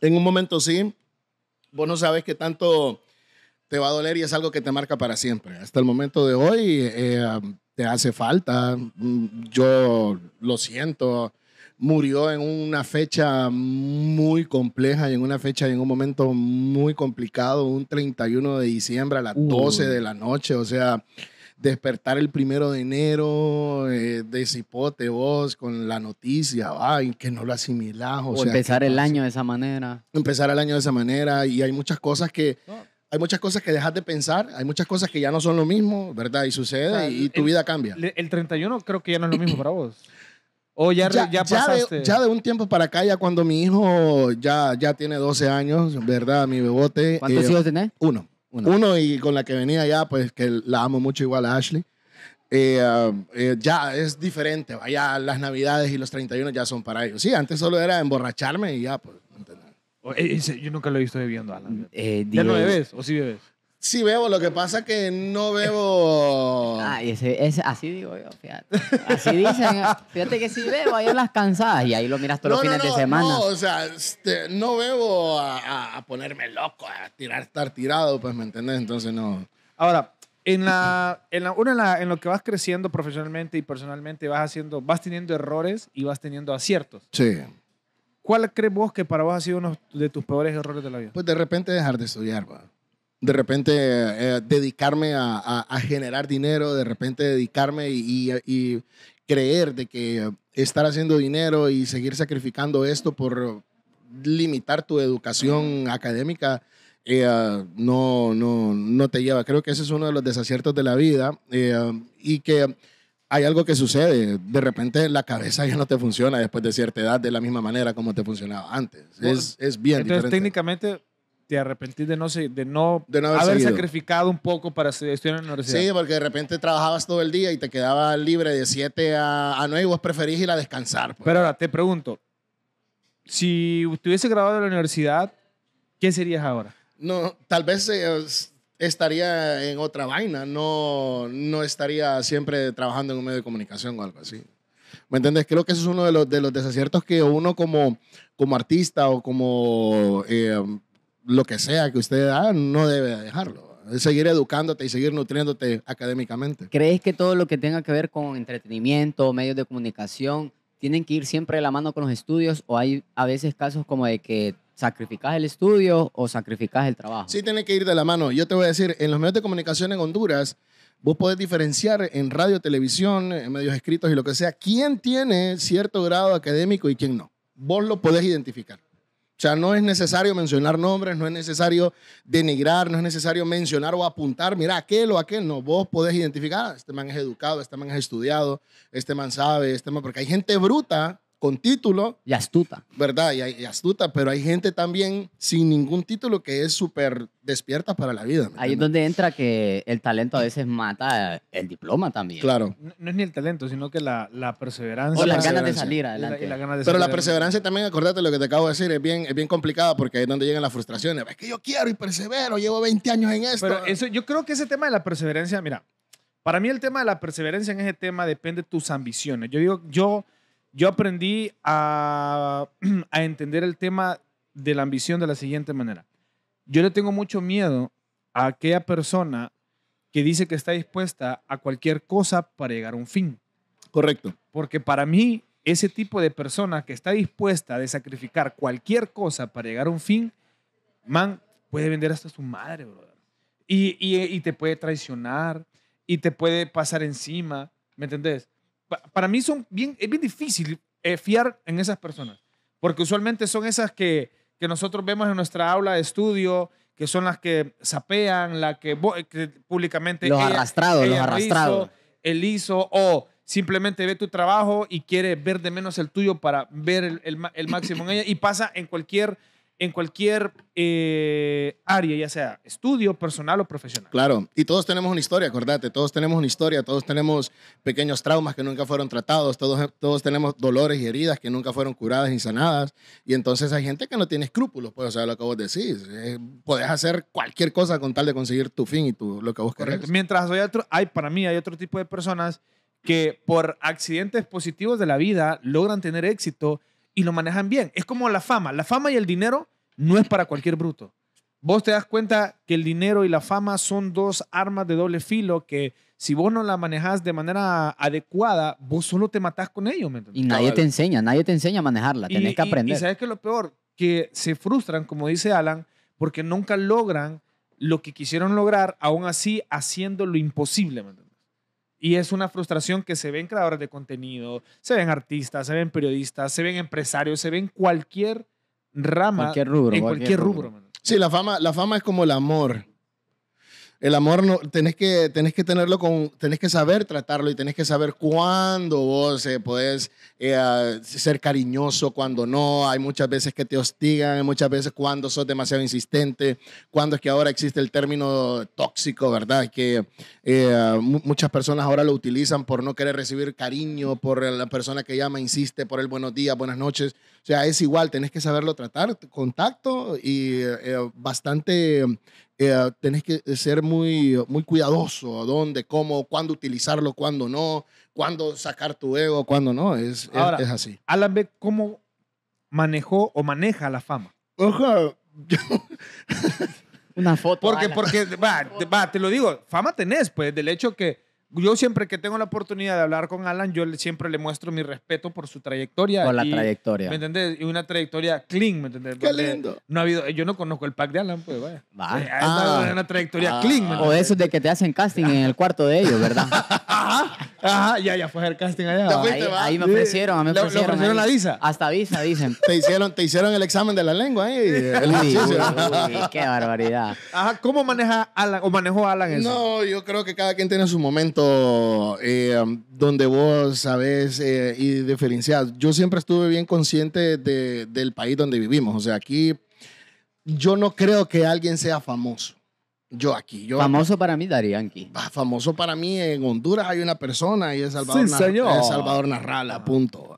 En un momento sí. Vos no sabes qué tanto te va a doler y es algo que te marca para siempre. Hasta el momento de hoy eh, eh, te hace falta. Mm, yo lo siento murió en una fecha muy compleja y en una fecha y en un momento muy complicado, un 31 de diciembre a las 12 de la noche, o sea, despertar el primero de enero eh, vos con la noticia, ay, que no lo asimilás. O, empezar el año de esa manera. Empezar el año de esa manera y hay muchas cosas que... hay muchas cosas que dejas de pensar, hay muchas cosas que ya no son lo mismo, ¿verdad? Y sucede y, tu vida cambia. El 31 creo que ya no es lo mismo para vos. O ya, ya, pasaste. de, ya de, un tiempo para acá, ya cuando mi hijo ya, ya tiene 12 años, ¿verdad? Mi bebote. ¿Cuántos eh, hijos tenés? Uno. uno. y con la que venía ya, pues que la amo mucho igual a Ashley. Eh, eh, ya es diferente, ya las navidades y los 31 ya son para ellos. Sí, antes solo era emborracharme y ya, pues. E, yo nunca lo he visto bebiendo, Alan. ¿Ya no bebes o sí bebes? Sí bebo, lo que pasa es que no bebo... Ay, ese, así digo yo, fíjate. Así dicen, fíjate que sí bebo ahí en las cansadas y ahí lo miras todos los fines de semana. No, o sea, este, no bebo a, ponerme loco, a tirar, estar tirado, pues, ¿me entiendes? Entonces, no. Ahora, en la, en en, lo que vas creciendo profesionalmente y personalmente, vas haciendo, vas teniendo errores y vas teniendo aciertos. Sí. ¿Cuál crees vos que para vos ha sido uno de tus peores errores de la vida? Pues de repente dejar de estudiar, va de repente eh, dedicarme a, generar dinero, de repente dedicarme y, creer de que estar haciendo dinero y seguir sacrificando esto por limitar tu educación académica eh, no, no, no te lleva. Creo que ese es uno de los desaciertos de la vida eh, y que hay algo que sucede. De repente la cabeza ya no te funciona después de cierta edad de la misma manera como te funcionaba antes. es, es bien entonces, técnicamente te arrepentir de no, de no, de haber, sacrificado un poco para estudiar en la universidad. Sí, porque de repente trabajabas todo el día y te quedaba libre de 7 a, a 9 y vos preferís ir a descansar. Pues. Pero ahora te pregunto, si estuviese graduado de la universidad, ¿qué serías ahora? No, tal vez eh, estaría en otra vaina, no, no estaría siempre trabajando en un medio de comunicación o algo así. ¿Me entendés? Creo que eso es uno de los, de los desaciertos que uno como, como artista o como eh, lo que sea que usted da, no debe dejarlo. Es seguir educándote y seguir nutriéndote académicamente. ¿Crees que todo lo que tenga que ver con entretenimiento, medios de comunicación, tienen que ir siempre de la mano con los estudios o hay a veces casos como de que sacrificas el estudio o sacrificas el trabajo? Sí, tiene que ir de la mano. Yo te voy a decir, en los medios de comunicación en Honduras, vos podés diferenciar en radio, televisión, en medios escritos y lo que sea, quién tiene cierto grado académico y quién no. Vos lo podés identificar. O sea, no es necesario mencionar nombres, no es necesario denigrar, no es necesario mencionar o apuntar, mira, aquel o aquel. No, vos podés identificar, ah, este man es educado, este man es estudiado, este man sabe, este man... Porque hay gente bruta con título. Y astuta. ¿Verdad? Y, astuta, pero hay gente también sin ningún título que es súper despierta para la vida. Ahí es donde entra que el talento a veces mata el diploma también. Claro. No, es ni el talento, sino que la, la perseverancia. O las ganas de salir adelante. pero la perseverancia también, acordate lo que te acabo de decir, es bien, es bien complicada porque ahí es donde llegan las frustraciones. Es que yo quiero y persevero, llevo 20 años en esto. Pero eso, yo creo que ese tema de la perseverancia, mira, para mí el tema de la perseverancia en ese tema depende de tus ambiciones. Yo digo, yo yo aprendí a, entender el tema de la ambición de la siguiente manera. Yo le tengo mucho miedo a aquella persona que dice que está dispuesta a cualquier cosa para llegar a un fin. Correcto. Porque para mí, ese tipo de persona que está dispuesta a sacrificar cualquier cosa para llegar a un fin, man, puede vender hasta su madre, brother. Y, y te puede traicionar, y te puede pasar encima, ¿me entendés? para mí son bien, es bien difícil eh, fiar en esas personas, porque usualmente son esas que, que nosotros vemos en nuestra aula de estudio, que son las que sapean, la que, públicamente... Los arrastrados, los arrastrados. El hizo, o simplemente ve tu trabajo y quiere ver de menos el tuyo para ver el, el, el máximo en ella, y pasa en cualquier en cualquier eh, área, ya sea estudio, personal o profesional. Claro, y todos tenemos una historia, acordate, todos tenemos una historia, todos tenemos pequeños traumas que nunca fueron tratados, todos, todos tenemos dolores y heridas que nunca fueron curadas ni sanadas, y entonces hay gente que no tiene escrúpulos, pues, o sea, lo que vos decís, Puedes hacer cualquier cosa con tal de conseguir tu fin y tu, lo que vos Mientras hay, otro, hay, para mí, hay otro tipo de personas que por accidentes positivos de la vida logran tener éxito y lo manejan bien. Es como la fama. La fama y el dinero no es para cualquier bruto. Vos te das cuenta que el dinero y la fama son dos armas de doble filo que si vos no la manejas de manera adecuada, vos solo te matás con ellos, ¿me y nadie te enseña, nadie te enseña a manejarla, tenés que aprender. Y, sabes que lo peor, que se frustran, como dice Alan, porque nunca logran lo que quisieron lograr, aún así haciendo lo imposible. ¿me y es una frustración que se ven creadores de contenido, se ven artistas, se ven periodistas, se ven empresarios, se ven cualquier rama. Cualquier rubro. En cualquier, rubro. Sí, la fama, la fama es como el amor. El amor no, tenés que, tenés que tenerlo con, tenés que saber tratarlo y tenés que saber cuándo vos eh, podés eh, ser cariñoso, cuando no. Hay muchas veces que te hostigan, muchas veces cuando sos demasiado insistente, cuando es que ahora existe el término tóxico, ¿verdad? Que eh, muchas personas ahora lo utilizan por no querer recibir cariño, por la persona que llama, insiste, por el buenos días, buenas noches. O sea, es igual, tenés que saberlo tratar, contacto y bastante Ah, tenés que eh, ser muy, ah, muy cuidadoso dónde, cómo, cuándo utilizarlo, cuándo no, cuándo sacar tu ego, cuándo no. Es, es, así. Alan B, ¿cómo manejó o maneja la fama? Ojo, Una foto. Porque, porque, va, te lo digo, fama tenés, pues, del hecho que yo siempre que tengo la oportunidad de hablar con Alan, yo siempre le muestro mi respeto por su trayectoria. Por la trayectoria. ¿Me entendés? Y una trayectoria clean, ¿me entendés? Qué lindo. No ha habido, yo no conozco el pack de Alan, pues vaya. Va. Eh, ah. una, trayectoria ah. clean, ¿me O eso de que te hacen casting en el cuarto de ellos, ¿verdad? Ajá. Ajá, ya, ya fue el casting allá. ahí, me ofrecieron, a mí me ofrecieron. la visa? Hasta visa, dicen. te, hicieron, te hicieron el examen de la lengua ahí. El qué barbaridad. Ajá, ¿cómo maneja Alan o manejó Alan eso? No, yo creo que cada quien tiene su momento eh, um, donde vos sabes eh, y diferenciar. Yo siempre estuve bien consciente de, del país donde vivimos. O sea, aquí yo no creo que alguien sea famoso. Yo aquí, yo. Famoso para mí, Darianqui. Ah, famoso para mí en Honduras hay una persona y es Salvador, sí, señor. Salvador Narrala, punto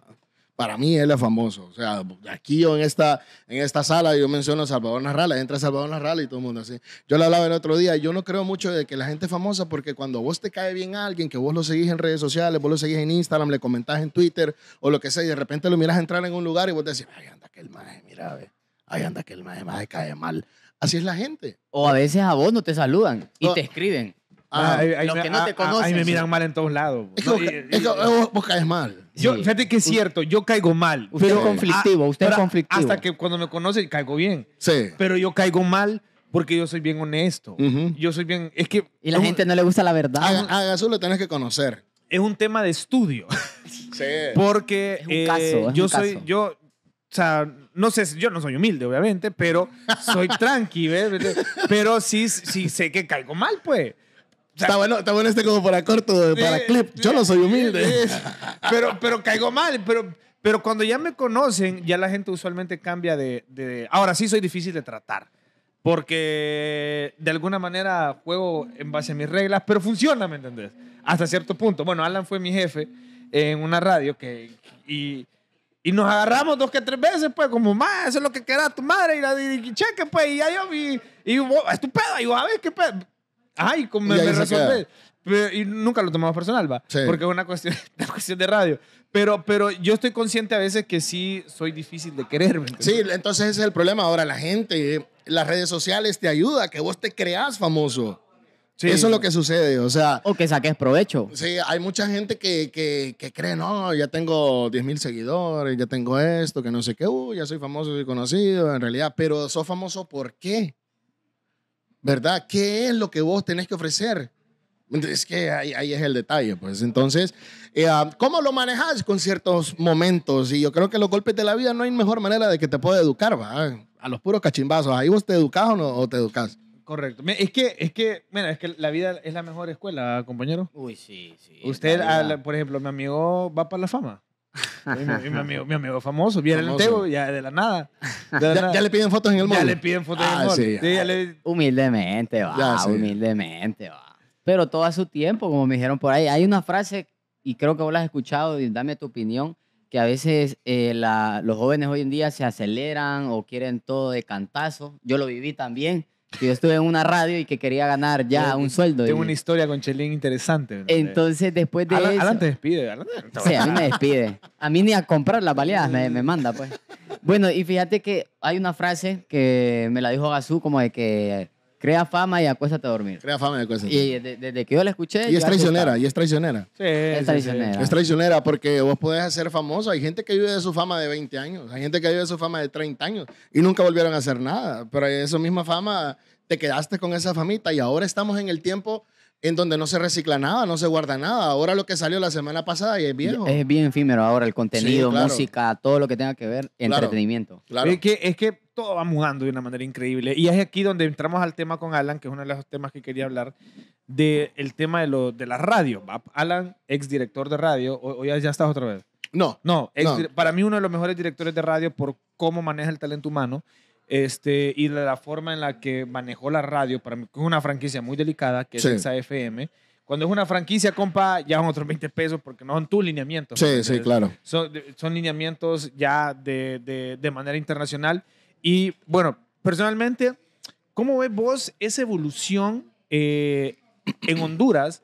para mí él es famoso. O sea, aquí yo en esta, en esta sala yo menciono a Salvador Narrala, entra Salvador Narrala y todo el mundo así. Yo le hablaba el otro día, yo no creo mucho de que la gente es famosa porque cuando vos te cae bien a alguien, que vos lo seguís en redes sociales, vos lo seguís en Instagram, le comentás en Twitter o lo que sea, y de repente lo miras entrar en un lugar y vos decís, ay, anda el maje, mira, ve. ay, anda el maje, maje cae mal. Así es la gente. O a veces a vos no te saludan y te escriben. Ah, los que no ah, te conocen. Ah, ahí me miran mal en todos lados. Es que, es vos caes mal. Yo, fíjate que es cierto, yo caigo mal. Usted pero, es conflictivo, ah, usted es conflictivo. Hasta que cuando me conoce caigo bien. Sí. Pero yo caigo mal porque yo soy bien honesto. Yo soy bien. Es que. Y la gente no le gusta la verdad. A, eso lo tienes que conocer. Es un tema de estudio. sí. Porque. Eh, yo soy. Yo, o sea, no sé, yo no soy humilde, obviamente, pero soy tranqui, ¿ves? Pero sí, sí sé que caigo mal, pues está bueno, está bueno este como para corto, para clip. Yo no soy humilde. pero, pero caigo mal, pero, pero cuando ya me conocen, ya la gente usualmente cambia de, de... Ahora sí soy difícil de tratar, porque de alguna manera juego en base a mis reglas, pero funciona, ¿me entendés? Hasta cierto punto. Bueno, Alan fue mi jefe en una radio que... Y, y nos agarramos dos que tres veces, pues, como, más, eso es lo que queda tu madre, y la dije, cheque, pues, y ya yo vi, y, y, y, y a ver, qué pedo ay, como me, me y nunca lo tomamos personal, va. Porque es una cuestión, cuestión de radio. Pero, pero yo estoy consciente a veces que sí soy difícil de creerme Sí, entonces ese es el problema. Ahora la gente, las redes sociales te ayuda que vos te creas famoso. Sí. Eso es lo que sucede, o sea... O que saques provecho. Sí, hay mucha gente que, que, cree, no, ya tengo 10.000 seguidores, ya tengo esto, que no sé qué, uh, ya soy famoso, soy conocido, en realidad, pero sos famoso ¿por qué? ¿verdad? ¿Qué es lo que vos tenés que ofrecer? Es que ahí, es el detalle, pues. Entonces, eh, ah, ¿cómo lo manejas con ciertos momentos? Y yo creo que los golpes de la vida no hay mejor manera de que te pueda educar, ¿va? A los puros cachimbazos. ¿Ahí vos te educás o no te educás? Correcto. Es que, es que, mira, es que la vida es la mejor escuela, ¿ah, compañero. Uy, sí, sí. Usted, por ejemplo, mi amigo va para la fama. mi, amigo, mi famoso, viene el ya de la nada. ya, le piden fotos en el móvil. Ah, humildemente, va, humildemente, va. Pero todo a su tiempo, como me dijeron por ahí. Hay una frase, y creo que vos la has escuchado, dame tu opinión, que a veces eh, los jóvenes hoy en día se aceleran o quieren todo de cantazo. Yo lo viví también yo estuve en una radio y que quería ganar ya un sueldo. Tengo una historia con Chelín interesante. Entonces, después de eso... Alan despide, Sí, a mí me despide. A mí ni a comprar las baleadas me, me manda, pues. Bueno, y fíjate que hay una frase que me la dijo Gazú como de que Crea fama y acuéstate a dormir. Crea fama y acuéstate. Y desde, que yo la escuché. Y es traicionera, y es traicionera. Sí, es traicionera. Es traicionera porque vos podés hacer famoso. Hay gente que vive de su fama de 20 años, hay gente que vive de su fama de 30 años y nunca volvieron a hacer nada. Pero esa misma fama, te quedaste con esa famita y ahora estamos en el tiempo en donde no se recicla nada, no se guarda nada. Ahora lo que salió la semana pasada y es viejo. Es bien efímero ahora el contenido, música, todo lo que tenga que ver, entretenimiento. Claro, Es, que, es que todo va mudando de una manera increíble. Y es aquí donde entramos al tema con Alan, que es uno de los temas que quería hablar, del tema de, lo, de la radio. Alan, ex director de radio, ¿hoy ya, estás otra vez. No. No, no, para mí uno de los mejores directores de radio por cómo maneja el talento humano este, y la forma en la que manejó la radio, para mí, es una franquicia muy delicada, que es esa FM. Cuando es una franquicia, compa, ya son otros 20 pesos porque no son tus lineamientos. Sí, sí, claro. Son, lineamientos ya de, manera internacional. Y bueno, personalmente, ¿cómo ves vos esa evolución eh, en Honduras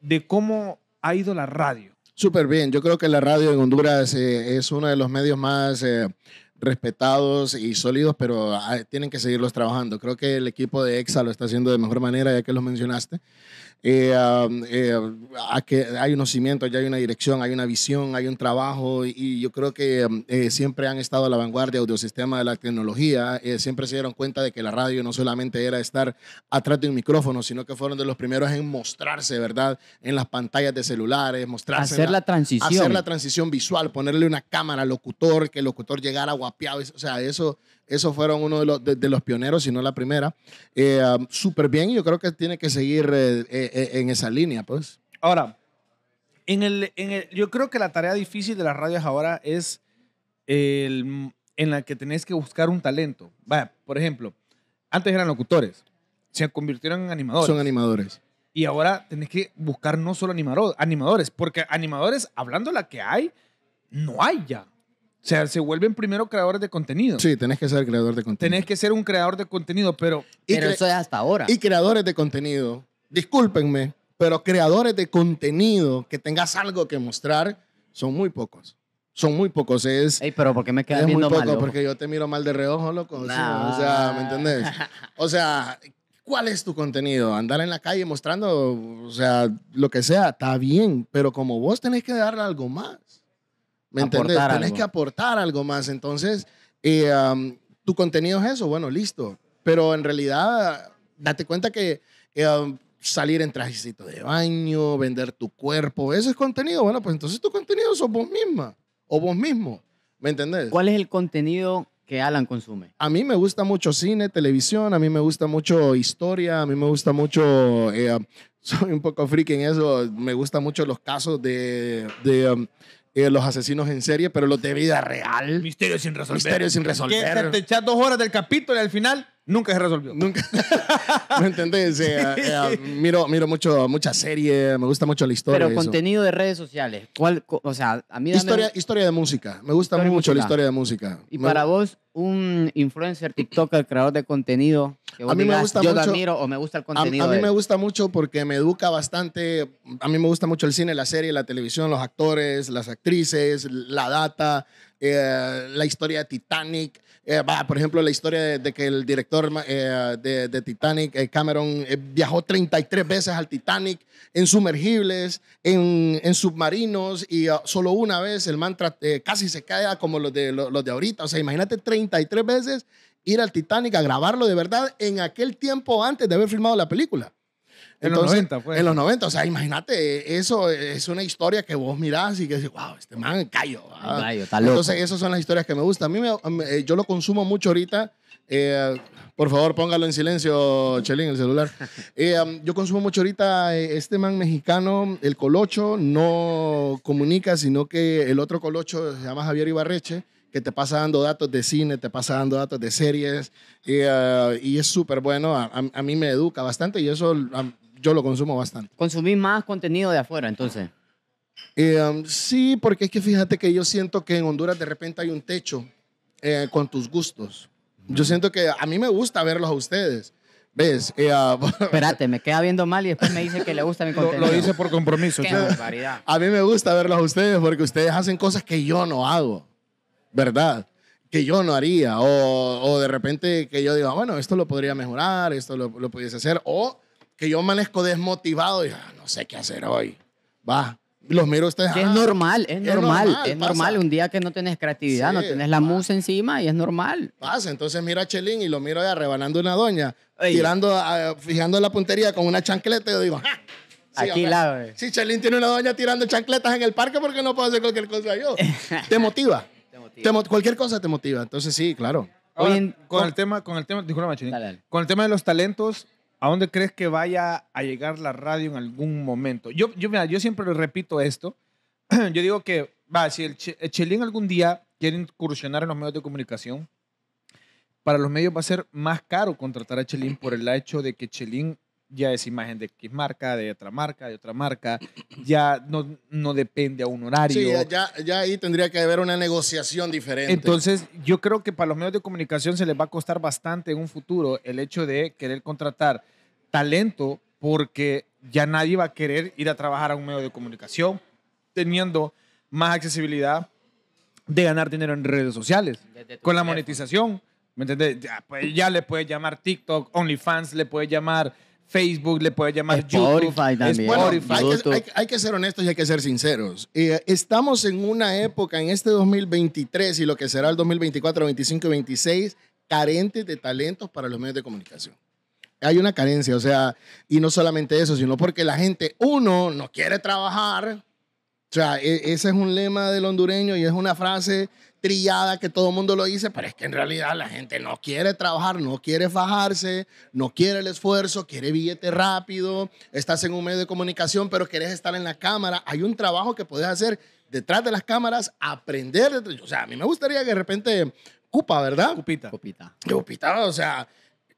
de cómo ha ido la radio? Súper bien. Yo creo que la radio en Honduras eh, es uno de los medios más... Eh, respetados y sólidos, pero ah, tienen que seguirlos trabajando. Creo que el equipo de EXA lo está haciendo de mejor manera, ya que lo mencionaste. Eh, eh, que hay unos cimientos, ya hay una dirección, hay una visión, hay un trabajo y, yo creo que eh, siempre han estado a la vanguardia audiosistema de la tecnología, siempre se dieron cuenta de que la radio no solamente era estar atrás de un micrófono, sino que fueron de los primeros en mostrarse, ¿verdad? En las pantallas de celulares, mostrarse. Hacer la, transición. Hacer la transición visual, ponerle una cámara al locutor, que el locutor llegara guapeado, o sea, eso esos fueron uno de los, de, los pioneros, si no la primera. Eh, um, Súper bien, y yo creo que tiene que seguir eh, eh, en esa línea, pues. Ahora, en el, yo creo que la tarea difícil de las radios ahora es en la que tenés que buscar un talento. Vaya, por ejemplo, antes eran locutores, se convirtieron en animadores. Son animadores. Y ahora tenés que buscar no solo animadores, porque animadores, hablando la que hay, no hay ya. O sea, se vuelven primero creadores de contenido. Sí, tenés que ser creador de contenido. Tenés que ser un creador de contenido, pero... Pero eso es hasta ahora. Y creadores de contenido, discúlpenme, pero creadores de contenido que tengas algo que mostrar son muy pocos. Son muy pocos. Es, pero ¿por qué me quedas viendo muy poco Porque yo te miro mal de reojo, loco. O sea, ¿me entendés? O sea, ¿cuál es tu contenido? Andar en la calle mostrando, o sea, lo que sea, está bien, pero como vos tenés que darle algo más. ¿Me entiendes? tienes que aportar algo más. Entonces, eh, tu contenido es eso, bueno, listo. Pero en realidad, date cuenta que eh, salir en trajecito de baño, vender tu cuerpo, eso es contenido. Bueno, pues entonces tu contenido sos vos misma o vos mismo. ¿Me entendés? ¿Cuál es el contenido que Alan consume? A mí me gusta mucho cine, televisión, a mí me gusta mucho historia, a mí me gusta mucho, eh, soy un poco friki en eso, me gusta mucho los casos de, de los asesinos en serie, pero los de vida real. Misterios sin resolver. Misterios sin resolver. Que te echas dos horas del capítulo y al final Nunca se resolvió. Nunca. ¿Me entendés? Eh, miro miro mucho, mucha serie, me gusta mucho la historia. Pero contenido de redes sociales. ¿Cuál, o sea, a mí historia, de música. Me gusta mucho la historia de música. Y para vos, un influencer, TikToker, creador de contenido. Que a mí me gusta mucho. admiro o me gusta el contenido. A, mí me gusta mucho porque me educa bastante. A mí me gusta mucho el cine, la serie, la televisión, los actores, las actrices, la data, eh, la historia de Titanic eh, por ejemplo, la historia de, que el director eh, de, Titanic, eh, Cameron, viajó 33 veces al Titanic en sumergibles, en, submarinos, y ah, solo una vez el mantra casi se cae como los de, los de ahorita. O sea, imagínate 33 veces ir al Titanic a grabarlo de verdad en aquel tiempo antes de haber filmado la película. En los 90, pues. En los 90, o sea, imagínate, eso es una historia que vos mirás y que dices, wow, este man callo. Entonces, esas son las historias que me gustan. A mí eh, yo lo consumo mucho ahorita. Eh, por favor, póngalo en silencio, Chelín, el celular. Eh, um, yo consumo mucho ahorita este man mexicano, el Colocho, no comunica, sino que el otro Colocho se llama Javier Ibarreche, que te pasa dando datos de cine, te pasa dando datos de series, y es súper bueno. A, mí me educa bastante y eso um, yo lo consumo bastante. ¿Consumí más contenido de afuera entonces? Eh, um, sí, porque es que fíjate que yo siento que en Honduras de repente hay un techo eh, con tus gustos. Yo siento que a mí me gusta verlos a ustedes. ¿Ves? Eh, ah, Espérate, me queda viendo mal y después me dice que le gusta mi contenido. Lo, dice por compromiso. Qué A mí me gusta verlos a ustedes porque ustedes hacen cosas que yo no hago, ¿verdad? Que yo no haría. O, de repente que yo diga, bueno, esto lo podría mejorar, esto lo, lo pudiese hacer. O que yo amanezco desmotivado y ah, no sé qué hacer hoy. Va, los miro ustedes. Ah, es normal, es, normal, es normal. Un día que no tienes creatividad, no tienes la musa encima y es normal. Pasa, entonces mira a Chelín y lo miro ya rebanando una doña, tirando, ah, fijando la puntería con una chancleta y yo digo, Aquí la Si sí, Chelín tiene una doña tirando chancletas en el parque, porque no puedo hacer cualquier cosa yo? te motiva. te motiva. cualquier cosa te motiva. Entonces, sí, claro. con, el tema, con el tema, Con el tema de los talentos, ¿A dónde crees que vaya a llegar la radio en algún momento? Yo, yo, mira, yo siempre repito esto. Yo digo que, va, si el, Chelín algún día quiere incursionar en los medios de comunicación, para los medios va a ser más caro contratar a Chelín por el hecho de que Chelín ya es imagen de X marca, de otra marca, de otra marca, ya no, no depende a un horario. Sí, ya, ya ahí tendría que haber una negociación diferente. Entonces, yo creo que para los medios de comunicación se les va a costar bastante en un futuro el hecho de querer contratar talento porque ya nadie va a querer ir a trabajar a un medio de comunicación teniendo más accesibilidad de ganar dinero en redes sociales con la monetización. ¿Me entiendes Ya, pues, ya le puede llamar TikTok, OnlyFans, le puede llamar Facebook, le puede llamar hay que, hay, que, ser honestos y hay que ser sinceros. Eh, estamos en una época, en este 2023 y lo que será el 2024, 25 y 26, carentes de talentos para los medios de comunicación. Hay una carencia, o sea, y no solamente eso, sino porque la gente, uno, no quiere trabajar. O sea, e, ese es un lema del hondureño y es una frase trillada que todo el mundo lo dice, pero es que en realidad la gente no quiere trabajar, no quiere fajarse, no quiere el esfuerzo, quiere billete rápido, estás en un medio de comunicación, pero querés estar en la cámara. Hay un trabajo que podés hacer detrás de las cámaras, aprender. O sea, a mí me gustaría que de repente Cupa, ¿verdad? Cupita. Cupita. Cupita, o sea,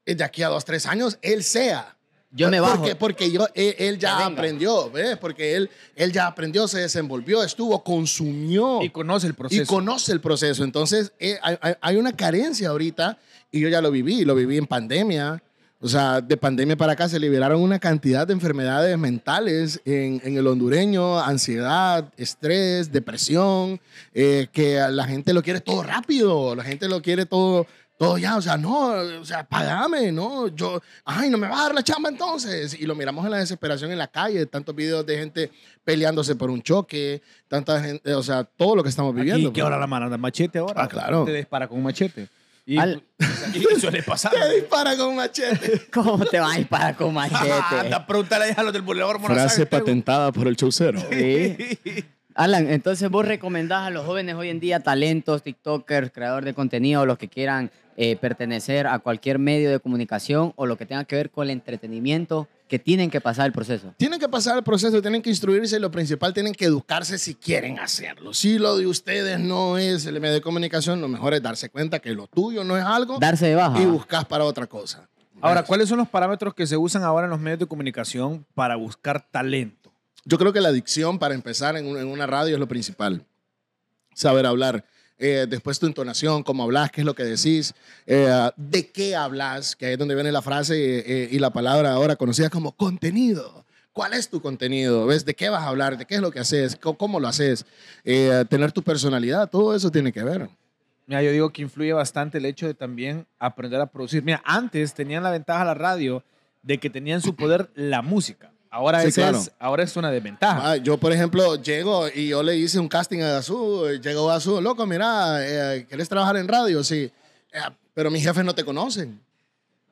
de aquí a dos, tres años, él sea yo me bajo. Porque, porque yo, e, él, ya aprendió, ¿ves? Porque él, él ya aprendió, se desenvolvió, estuvo, consumió. Y conoce el proceso. Y conoce el proceso. Entonces, eh, hay, una carencia ahorita, y yo ya lo viví, lo viví en pandemia. O sea, de pandemia para acá se liberaron una cantidad de enfermedades mentales en, el hondureño, ansiedad, estrés, depresión, eh, que la gente lo quiere todo rápido, la gente lo quiere todo todo ya, o sea, no, o sea, pagame, ¿no? Yo, ay, no me va a dar la chamba entonces. Y lo miramos en la desesperación en la calle, tantos videos de gente peleándose por un choque, tanta gente, eh, o sea, todo lo que estamos viviendo. Y qué hora pues. la mano machete ahora. Ah, claro. Te dispara con un machete. Y, qué eso Te dispara con un machete. ¿Cómo te va a disparar con un machete? Ah, anda, preguntarle a los del Boulevard Frase patentada por el chaucero. Alan, entonces vos recomendás a los jóvenes hoy en día, talentos, TikTokers, creadores de contenido, los que quieran eh, pertenecer a cualquier medio de comunicación o lo que tenga que ver con el entretenimiento, que tienen que pasar el proceso. Tienen que pasar el proceso, tienen que instruirse y lo principal, tienen que educarse si quieren hacerlo. Si lo de ustedes no es el medio de comunicación, lo mejor es darse cuenta que lo tuyo no es algo. Darse Y buscar para otra cosa. Ahora, ¿cuáles son los parámetros que se usan ahora en los medios de comunicación para buscar talento? Yo creo que la adicción, para empezar en una radio, es lo principal. Saber hablar, eh, después tu entonación, cómo hablas, qué es lo que decís, eh, de qué hablas, que ahí es donde viene la frase eh, y la palabra ahora conocida como contenido. ¿Cuál es tu contenido? ¿Ves? ¿De qué vas a hablar? ¿De qué es lo que haces? ¿Cómo, lo haces? tener tu personalidad, todo eso tiene que ver. Mira, yo digo que influye bastante el hecho de también aprender a producir. Mira, antes tenían la ventaja la radio de que tenían su poder la música. Ahora, es, una desventaja. Ah, yo, por ejemplo, llego y yo le hice un casting a Gazú. Eh, llegó Gazú, loco, mira, eh, ¿quieres trabajar en radio? Sí. Eh, pero mis jefes no te conocen,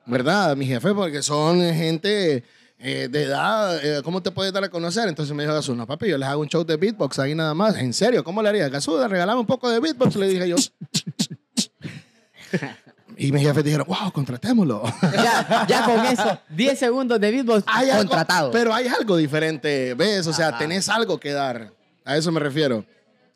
¿verdad? Mis jefes, porque son gente de edad, ¿cómo te puedes dar a conocer? Entonces me dijo Gazú, no, papi, yo les hago un show de beatbox ahí nada más. ¿En serio? ¿Cómo le harías? Gazú, regalame un poco de beatbox, le dije yo. Y mis jefes dijeron, wow, contratémoslo. Ya, ya con eso, 10 segundos de beatbox contratado. pero hay algo diferente, ¿ves? O sea, tenés algo que dar. A eso me refiero.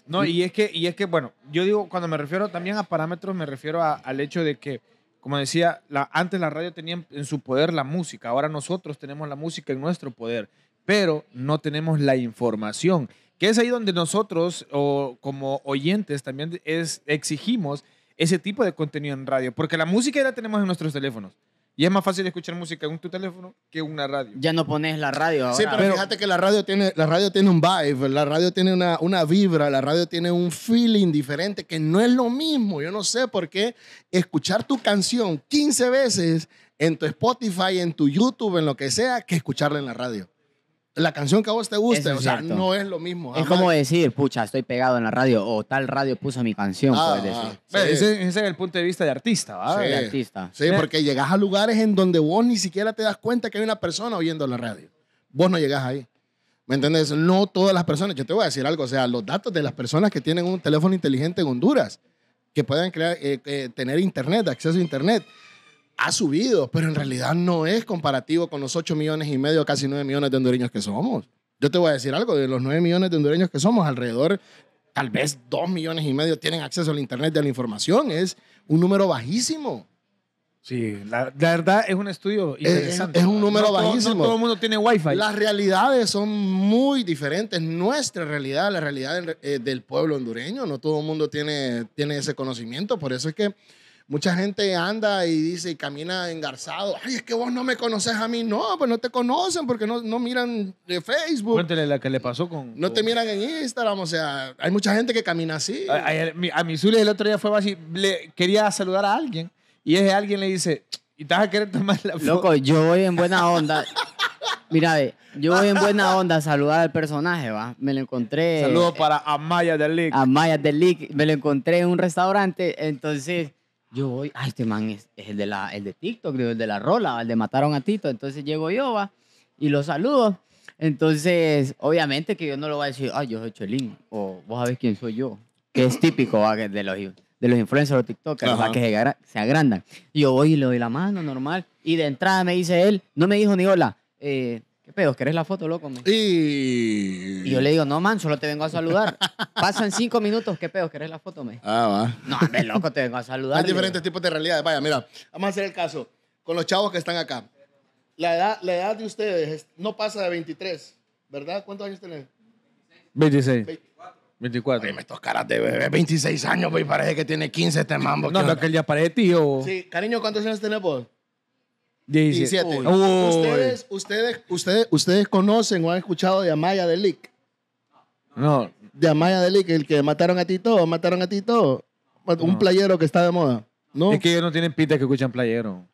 No, y es que, y es que bueno, yo digo, cuando me refiero también a parámetros, me refiero al hecho de que, como decía, antes la radio tenía en su poder la música, ahora nosotros tenemos la música en nuestro poder, pero no tenemos la información, que es ahí donde nosotros, o como oyentes, también es, exigimos ese tipo de contenido en radio, porque la música ya la tenemos en nuestros teléfonos. Y es más fácil escuchar música en tu teléfono que en una radio. Ya no pones la radio ahora. Sí, pero, fíjate que la radio, tiene, la radio tiene un vibe, la radio tiene una, una vibra, la radio tiene un feeling diferente que no es lo mismo. Yo no sé por qué escuchar tu canción 15 veces en tu Spotify, en tu YouTube, en lo que sea, que escucharla en la radio la canción que a vos te guste, o sea, no es lo mismo. Es como decir, pucha, estoy pegado en la radio o tal radio puso mi canción. Ah, puedes ah, Ese, es el punto de vista de artista, ¿vale? Sí. artista. Sí, porque llegas a lugares en donde vos ni siquiera te das cuenta que hay una persona oyendo la radio. Vos no llegás ahí. ¿Me entendés? No todas las personas, yo te voy a decir algo, o sea, los datos de las personas que tienen un teléfono inteligente en Honduras, que puedan crear, eh, eh, tener internet, acceso a internet, ha subido, pero en realidad no es comparativo con los 8 millones y medio, casi 9 millones de hondureños que somos. Yo te voy a decir algo, de los 9 millones de hondureños que somos, alrededor tal vez 2 millones y medio tienen acceso al Internet de la información, es un número bajísimo. Sí, la, verdad es un estudio interesante. Es, un número bajísimo. No, todo el mundo tiene wifi. Las realidades son muy diferentes. Nuestra realidad, la realidad del, eh, del pueblo hondureño, no todo el mundo tiene, tiene ese conocimiento. Por eso es que Mucha gente anda y dice y camina engarzado. Ay, es que vos no me conoces a mí. No, pues no te conocen porque no, no miran de Facebook. Cuéntele la que le pasó con. No te miran en Instagram. O sea, hay mucha gente que camina así. A, a mi Zuli el otro día fue así. Le, quería saludar a alguien y ese alguien le dice, ¿y estás a querer tomar la foto? Loco, yo voy en buena onda. Mira, yo voy en buena onda a saludar al personaje, va. Me lo encontré. Saludos eh, para Amaya Delic. Amaya Delic. Me lo encontré en un restaurante. Entonces yo voy, ay, este man es, el, de la, el de TikTok, el de la rola, el de mataron a Tito. Entonces llego yo, va, y lo saludo. Entonces, obviamente que yo no lo voy a decir, ay, yo soy Chelín, o vos sabés quién soy yo, que es típico de los de los influencers de TikTokers, ¿va? que se, se, agrandan. yo voy y le doy la mano normal, y de entrada me dice él, no me dijo ni hola, eh, ¿Qué pedo? ¿Querés la foto, loco? Y... y... yo le digo, no, man, solo te vengo a saludar. Pasan cinco minutos, ¿qué pedo? ¿Querés la foto, me? Ah, va. No, me loco, te vengo a saludar. Hay diferentes tipos de realidades. Vaya, mira, vamos a hacer el caso con los chavos que están acá. La edad, la edad de ustedes no pasa de 23, ¿verdad? ¿Cuántos años tenés? 26. 24. 24. estos caras de bebé, 26 años, pues, parece que tiene 15 este mambo. No, no, que él ya parece tío. Sí, cariño, ¿cuántos años tenés vos? 17. Ustedes, ustedes, ustedes, ustedes conocen o han escuchado de Amaya Delic. No. De Amaya Delic, el que mataron a ti mataron a tito todo. Un playero que está de moda. ¿No? Es que ellos no tienen pinta que escuchan playero.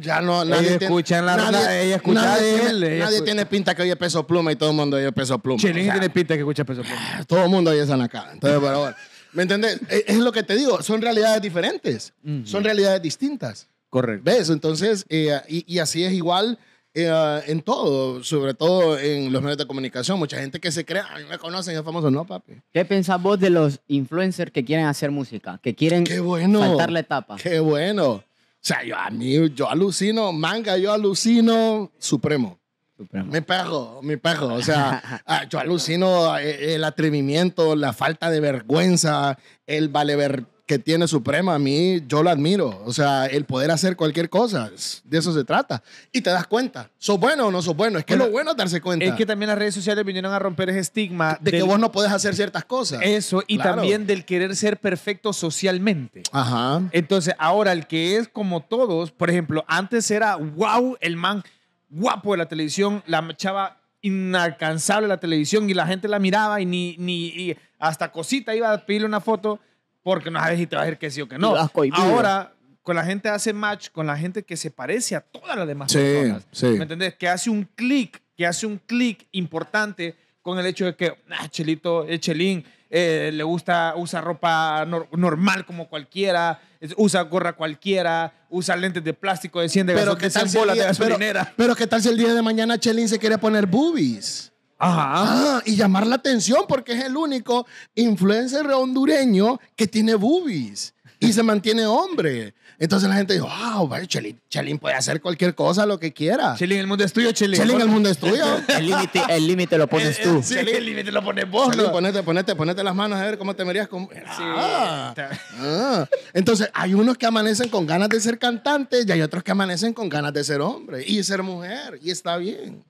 ya no, nadie escucha en la- ella escucha nadie él, nadie tiene pinta que oye peso pluma y todo el mundo oye peso pluma. Chelín tiene pinta que escucha peso pluma. Eh, todo el mundo ahí la cara Entonces, por favor. ¿Me entendés? es lo que te digo. Son realidades diferentes. Son realidades distintas. Correcto. ¿Ves? Entonces, eh, y, así es igual eh, en todo, sobre todo en los medios de comunicación. Mucha gente que se crea, a mí me conocen, es famoso, no, papi. ¿Qué pensás vos de los influencers que quieren hacer música? Que quieren qué bueno, saltar la etapa. Qué bueno. O sea, yo alucino, manga, yo alucino, supremo. Supremo. Mi perro, mi perro. O sea, ah, yo alucino eh, el atrevimiento, la falta de vergüenza, el valever que tiene Suprema, a mí yo lo admiro. O sea, el poder hacer cualquier cosa, de eso se trata. Y te das cuenta, ¿sos bueno o no sos bueno? Es que lo bueno es darse cuenta. Es que también las redes sociales vinieron a romper ese estigma. De que vos no podés hacer ciertas cosas. Eso, y también del querer ser perfecto socialmente. Ajá. Entonces, ahora el que es como todos, por ejemplo, antes era wow, el man guapo de la televisión, la chava inalcanzable la televisión y la gente la miraba y ni, ni hasta cosita iba a pedirle una foto porque no sabes si te va a decir que sí o que no. Ahora, con la gente hace match, con la gente que se parece a todas las demás personas. ¿Me entendés? Que hace un clic, que hace un clic importante con el hecho de que, ah, Chelito, eh, Chelín, le gusta, usa ropa normal como cualquiera, usa gorra cualquiera, usa lentes de plástico, desciende pero que tal de gasolinera. Pero, pero qué tal si el día de mañana Chelín se quiere poner boobies. Ah, y llamar la atención porque es el único influencer hondureño que tiene boobies y se mantiene hombre. Entonces la gente dijo, wow, ah, Chelín, puede hacer cualquier cosa, lo que quiera. Chelín, el mundo es tuyo, Chelín. Chelín, el mundo es tuyo. el límite lo pones eh, tú. Sí. Eh, el límite lo pones vos. Chelín, ponete, ponete, las manos a ver cómo te merías Con... Ah. Entonces hay unos que amanecen con ganas de ser cantantes y hay otros que amanecen con ganas de ser hombre y ser mujer. Y está bien.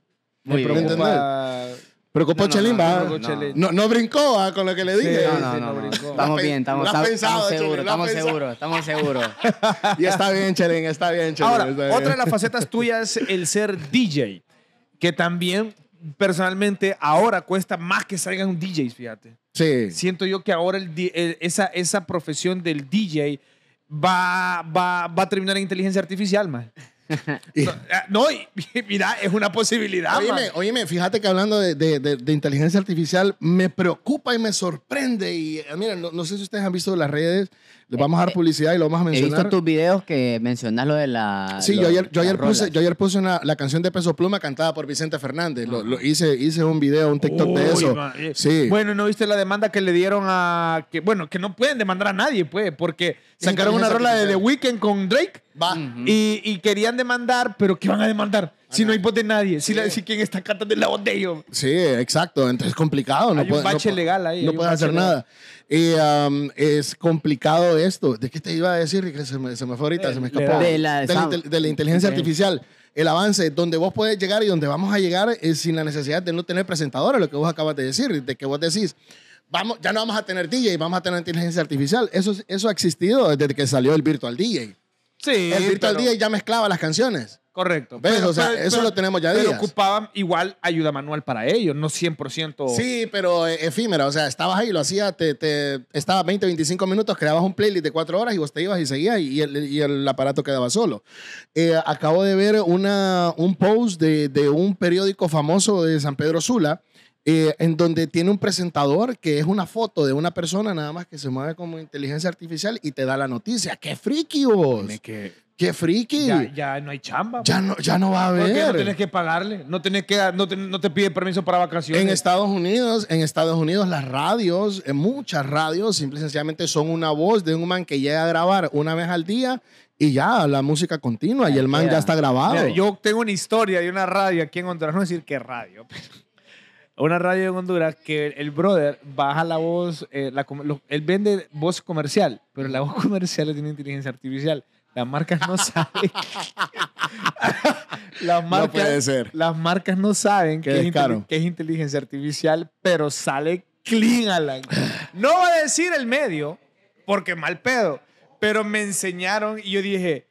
Muy bien. Preocupó no, No, no, brincó con lo que le dije. no, no, no, Estamos bien, estamos, seguros, estamos seguros, estamos seguros. y está bien, Chelín, está bien, Chelín. Ahora, otra de las facetas tuyas es el ser DJ, que también personalmente ahora cuesta más que salgan DJs, fíjate. Sí. Siento yo que ahora el, esa, esa profesión del DJ va, va, va a terminar en inteligencia artificial, más no, ah, mira, es una posibilidad. Oíme, fíjate que hablando de, inteligencia artificial, me preocupa y me sorprende. Y ah, mira no sé si ustedes han visto las redes les vamos a dar eh, eh, publicidad y lo vamos a mencionar. He visto tus videos que mencionas lo de la. Sí, yo ayer, puse, la canción de Peso Pluma cantada por Vicente Fernández. Lo, hice, hice un video, un TikTok de eso. Eh, sí. Bueno, ¿no viste la demanda que le dieron a. que Bueno, que no pueden demandar a nadie, pues, porque sacaron una rola de The Weeknd con Drake. Va. y, y querían demandar, pero ¿qué van a demandar? Si no hay voz de nadie, si, la, si quién está cantando es la voz de ellos. Sí, exacto. Entonces es complicado. No hay un no, legal ahí. No puedes hacer nada. es complicado esto. ¿De qué te iba a decir? Que se me, fue ahorita, eh, se me escapó. De la, inteligencia artificial el avance, donde vos puedes llegar y donde vamos a llegar es sin la necesidad de no tener presentadores, lo que vos acabas de decir, de que vos decís, vamos, ya no vamos a tener DJ, vamos a tener inteligencia artificial. Eso, eso ha existido desde que salió el Virtual DJ. Sí, el Virtual DJ ya mezclaba las canciones. Correcto. eso lo tenemos ya Pero ocupaban igual ayuda manual para ellos, no 100%. Sí, pero eh, efímera. O sea, estabas ahí, lo hacías, te, te, estabas 20, 25 minutos, creabas un playlist de cuatro horas y vos te ibas y seguías y el, aparato quedaba solo. Eh, acabo de ver una, un post de, un periódico famoso de San Pedro Sula. Eh, en donde tiene un presentador que es una foto de una persona nada más que se mueve como inteligencia artificial y te da la noticia. ¡Qué friki vos! Que ¡Qué friki! Ya, no hay chamba. Ya no, ya no va a haber. No tienes que pagarle, no, que, no, te, pide permiso para vacaciones. En Estados Unidos, en Estados Unidos las radios, eh, muchas radios, simple y sencillamente son una voz de un man que llega a grabar una vez al día y ya, la música continua y el man ya está grabado. yo tengo una historia de una radio aquí en Honduras, no decir qué radio, pero una radio en Honduras que el brother baja la voz, eh, él vende voz comercial, pero la voz comercial tiene inteligencia artificial. Las marcas no saben. no puede ser. Las marcas no saben que es, inteligencia artificial, pero sale clean, Alan. No va a decir el medio, porque mal pedo. Pero me enseñaron y yo dije,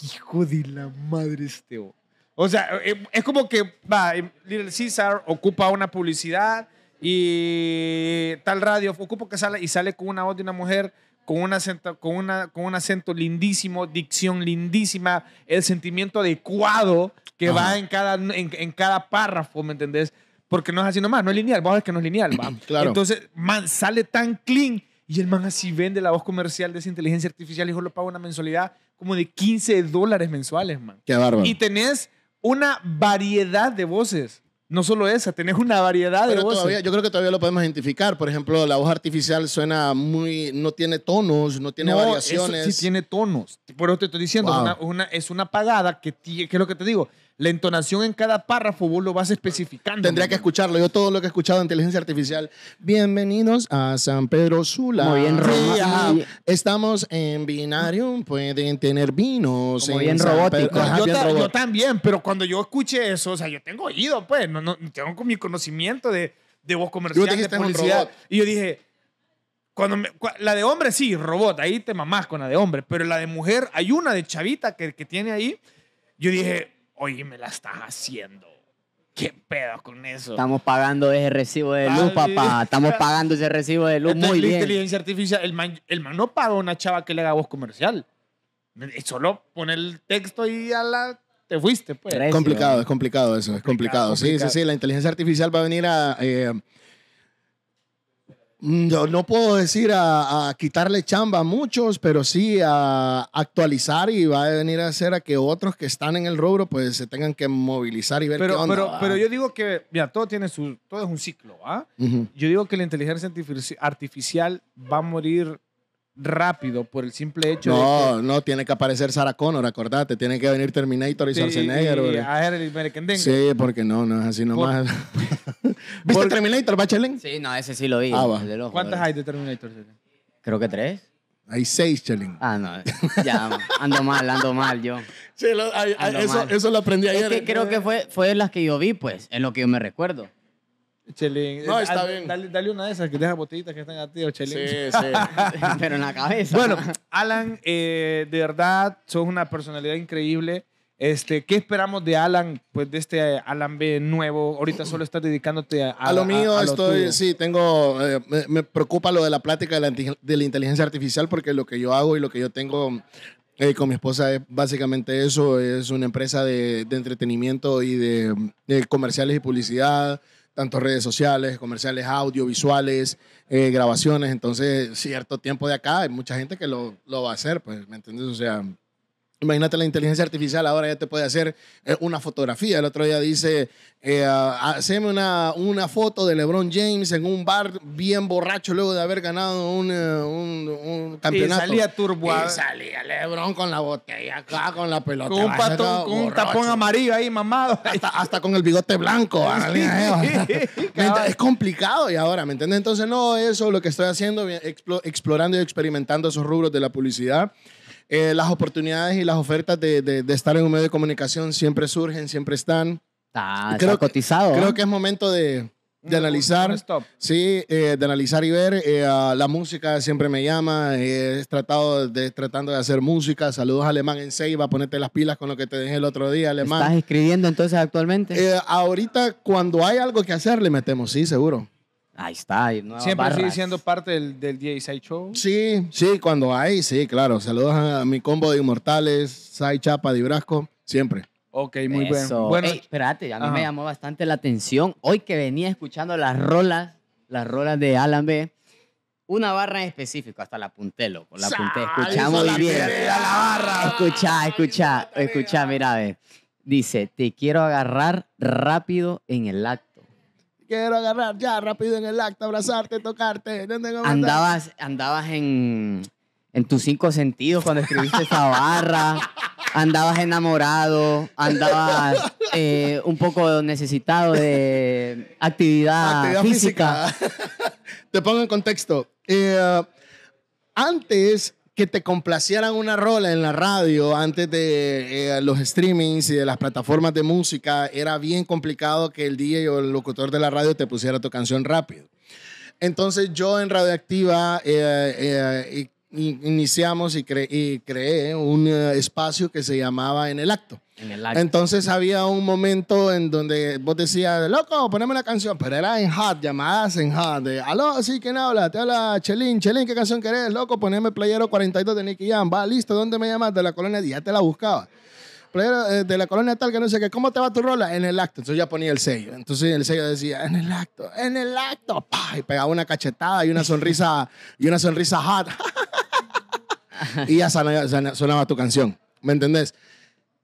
hijo de la madre este. O, o sea, eh, es como que, va, eh, Little Caesar ocupa una publicidad y tal radio ocupa que sale y sale con una voz de una mujer con un acento, con una, con un acento lindísimo, dicción lindísima, el sentimiento adecuado que va en cada, en, en, cada párrafo, ¿me entendés? Porque no es así nomás, no es lineal, a ver que no es lineal, claro. Entonces, man, sale tan clean y el man así vende la voz comercial de esa inteligencia artificial y yo lo pago una mensualidad como de 15 dólares mensuales, man. Qué bárbaro. Y tenés una variedad de voces no solo esa, tenés una variedad de voces. Todavía, yo creo que todavía lo podemos identificar. Por ejemplo, la voz artificial suena muy. no tiene tonos, no tiene no, variaciones. Eso sí tiene tonos. Por eso te estoy diciendo, es, una, es una pagada que, es lo que te digo la entonación en cada párrafo vos lo vas especificando. Tendría que escucharlo. Yo todo lo que he escuchado de inteligencia artificial. Bienvenidos a San Pedro Sula. Muy bien, Roma. Ah, estamos en binario. Pueden tener vinos. Muy bien, robótico. yo, ah, yo, también, pero cuando yo escuché eso, o sea, yo tengo oído, pues. No, tengo con mi conocimiento de, de voz comercial, yo de publicidad. Y yo dije... Cuando la de hombre sí, robot, ahí te mamás con la de hombre, pero la de mujer, hay una de chavita que, que tiene ahí. Yo dije, oye, me la estás haciendo. ¿Qué pedo con eso? Estamos pagando ese recibo de luz, papá. Estamos pagando ese recibo de luz muy la inteligencia artificial, el man, el no paga una chava que le haga voz comercial. Solo pone el texto y ya la te fuiste, pues. Es complicado, es complicado eso, es complicado. sí, sí, sí, la inteligencia artificial va a venir a... Eh, Mm. Yo no puedo decir a, quitarle chamba a muchos, pero sí a actualizar y va a venir a hacer a que otros que están en el rubro pues se tengan que movilizar y ver pero, qué onda. Pero, pero yo digo que, mira, todo tiene su, todo es un ciclo, ¿ah? Yo digo que la inteligencia artificial va a morir rápido por el simple hecho de que... No, tiene que aparecer Sarah Connor, acordate. Tiene que venir Terminator y Schwarzenegger. Y, sí, porque no, no es así nomás. ¿Viste Terminator, Terminator, Bachelin? Sí, no, ese sí lo vi. Ah, ¿Cuántas hay de Terminator? Creo que tres. Hay seis, Chelín. Ah, no. Ya, ando mal, ando mal yo. Sí, eso, eso, lo aprendí ayer. Es que eh. creo que fue, fue las que yo vi, pues, en lo que yo me recuerdo. Chelín. dale, Dale, una de esas que deja botellitas que están tío Chelín. Sí, sí. Pero en la cabeza. Bueno, Alan, eh, de verdad, sos una personalidad increíble. Este, ¿Qué esperamos de Alan, pues de este eh, Alan B nuevo? Ahorita solo estás dedicándote a, a, lo mío. estoy, sí, tengo, eh, me, preocupa lo de la plática de la, inteligencia artificial porque lo que yo hago y lo que yo tengo con mi esposa es básicamente eso, es una empresa de, entretenimiento y de, de comerciales y publicidad tanto redes sociales, comerciales, audiovisuales, eh, grabaciones. Entonces, cierto tiempo de acá, hay mucha gente que lo, lo va a hacer, pues, ¿me entiendes? O sea, Imagínate la inteligencia artificial, ahora ya te puede hacer eh, una fotografía. El otro día dice, eh, haceme una, una, foto de LeBron James en un bar bien borracho luego de haber ganado un, eh, campeonato. Y salía turbo. Y ¿eh? salía LeBron con la botella acá, con la pelota. Con un, ah, tapón amarillo ahí, mamado. Hasta, con el bigote blanco. es complicado y ahora, ¿me entiendes? Entonces, no, eso lo que estoy haciendo, explorando y experimentando esos rubros de la publicidad. Eh, las oportunidades y las ofertas de, estar en un medio de comunicación siempre surgen, siempre están. creo está cotizado. Que, Creo ¿eh? que es momento de, analizar. sí, eh, de analizar y ver. la música siempre me llama. he tratado de, tratando de hacer música. Saludos Alemán en a ponerte las pilas con lo que te dejé el otro día, Alemán. ¿Estás escribiendo entonces actualmente? ahorita, cuando hay algo que hacer, le metemos, sí, seguro. Ahí está. Siempre sigue siendo parte del, del DJ Show. Sí, sí, cuando hay, sí, claro. Saludos a mi combo de Inmortales, Sai Chapa, Dibrasco, siempre. Ok, muy bien. bueno. bueno espérate, a mí me llamó bastante la atención. Hoy que venía escuchando las rolas, las rolas de Alan B., una barra en específico, hasta la apunté, loco. La apunté, bien. Escuchá, escuchá, escuchá, mira, ve. Dice, te quiero agarrar rápido en el acto Quiero agarrar ya rápido en el acto, abrazarte, tocarte. andabas, andabas en, tus cinco sentidos cuando escribiste esa barra. Andabas enamorado, andabas eh, un poco necesitado de actividad, física. Te pongo en contexto. Eh, antes que te complacieran una rola en la radio antes de eh, los streamings y de las plataformas de música, era bien complicado que el DJ o el locutor de la radio te pusiera tu canción rápido. Entonces yo en Radioactiva eh, eh, iniciamos y creé un espacio que se llamaba En el Acto. Entonces había un momento en donde vos decías, loco, poneme la canción, pero era en hot, llamadas en hot. Aló, sí, ¿quién habla? Te habla Chelin Chelin, ¿qué canción querés? Loco, poneme Playero 42 de Nicky Jam. Va, listo, ¿dónde me llamas? De la colonia, ya te la buscaba. Playero eh, de la colonia tal que no sé qué, ¿cómo te va tu rola? En el acto. Entonces ya ponía el sello. Entonces el sello decía, en el acto, en el acto. Y pegaba una cachetada y una sonrisa, y una sonrisa hot. y ya sonaba, sonaba tu canción. ¿Me entendés?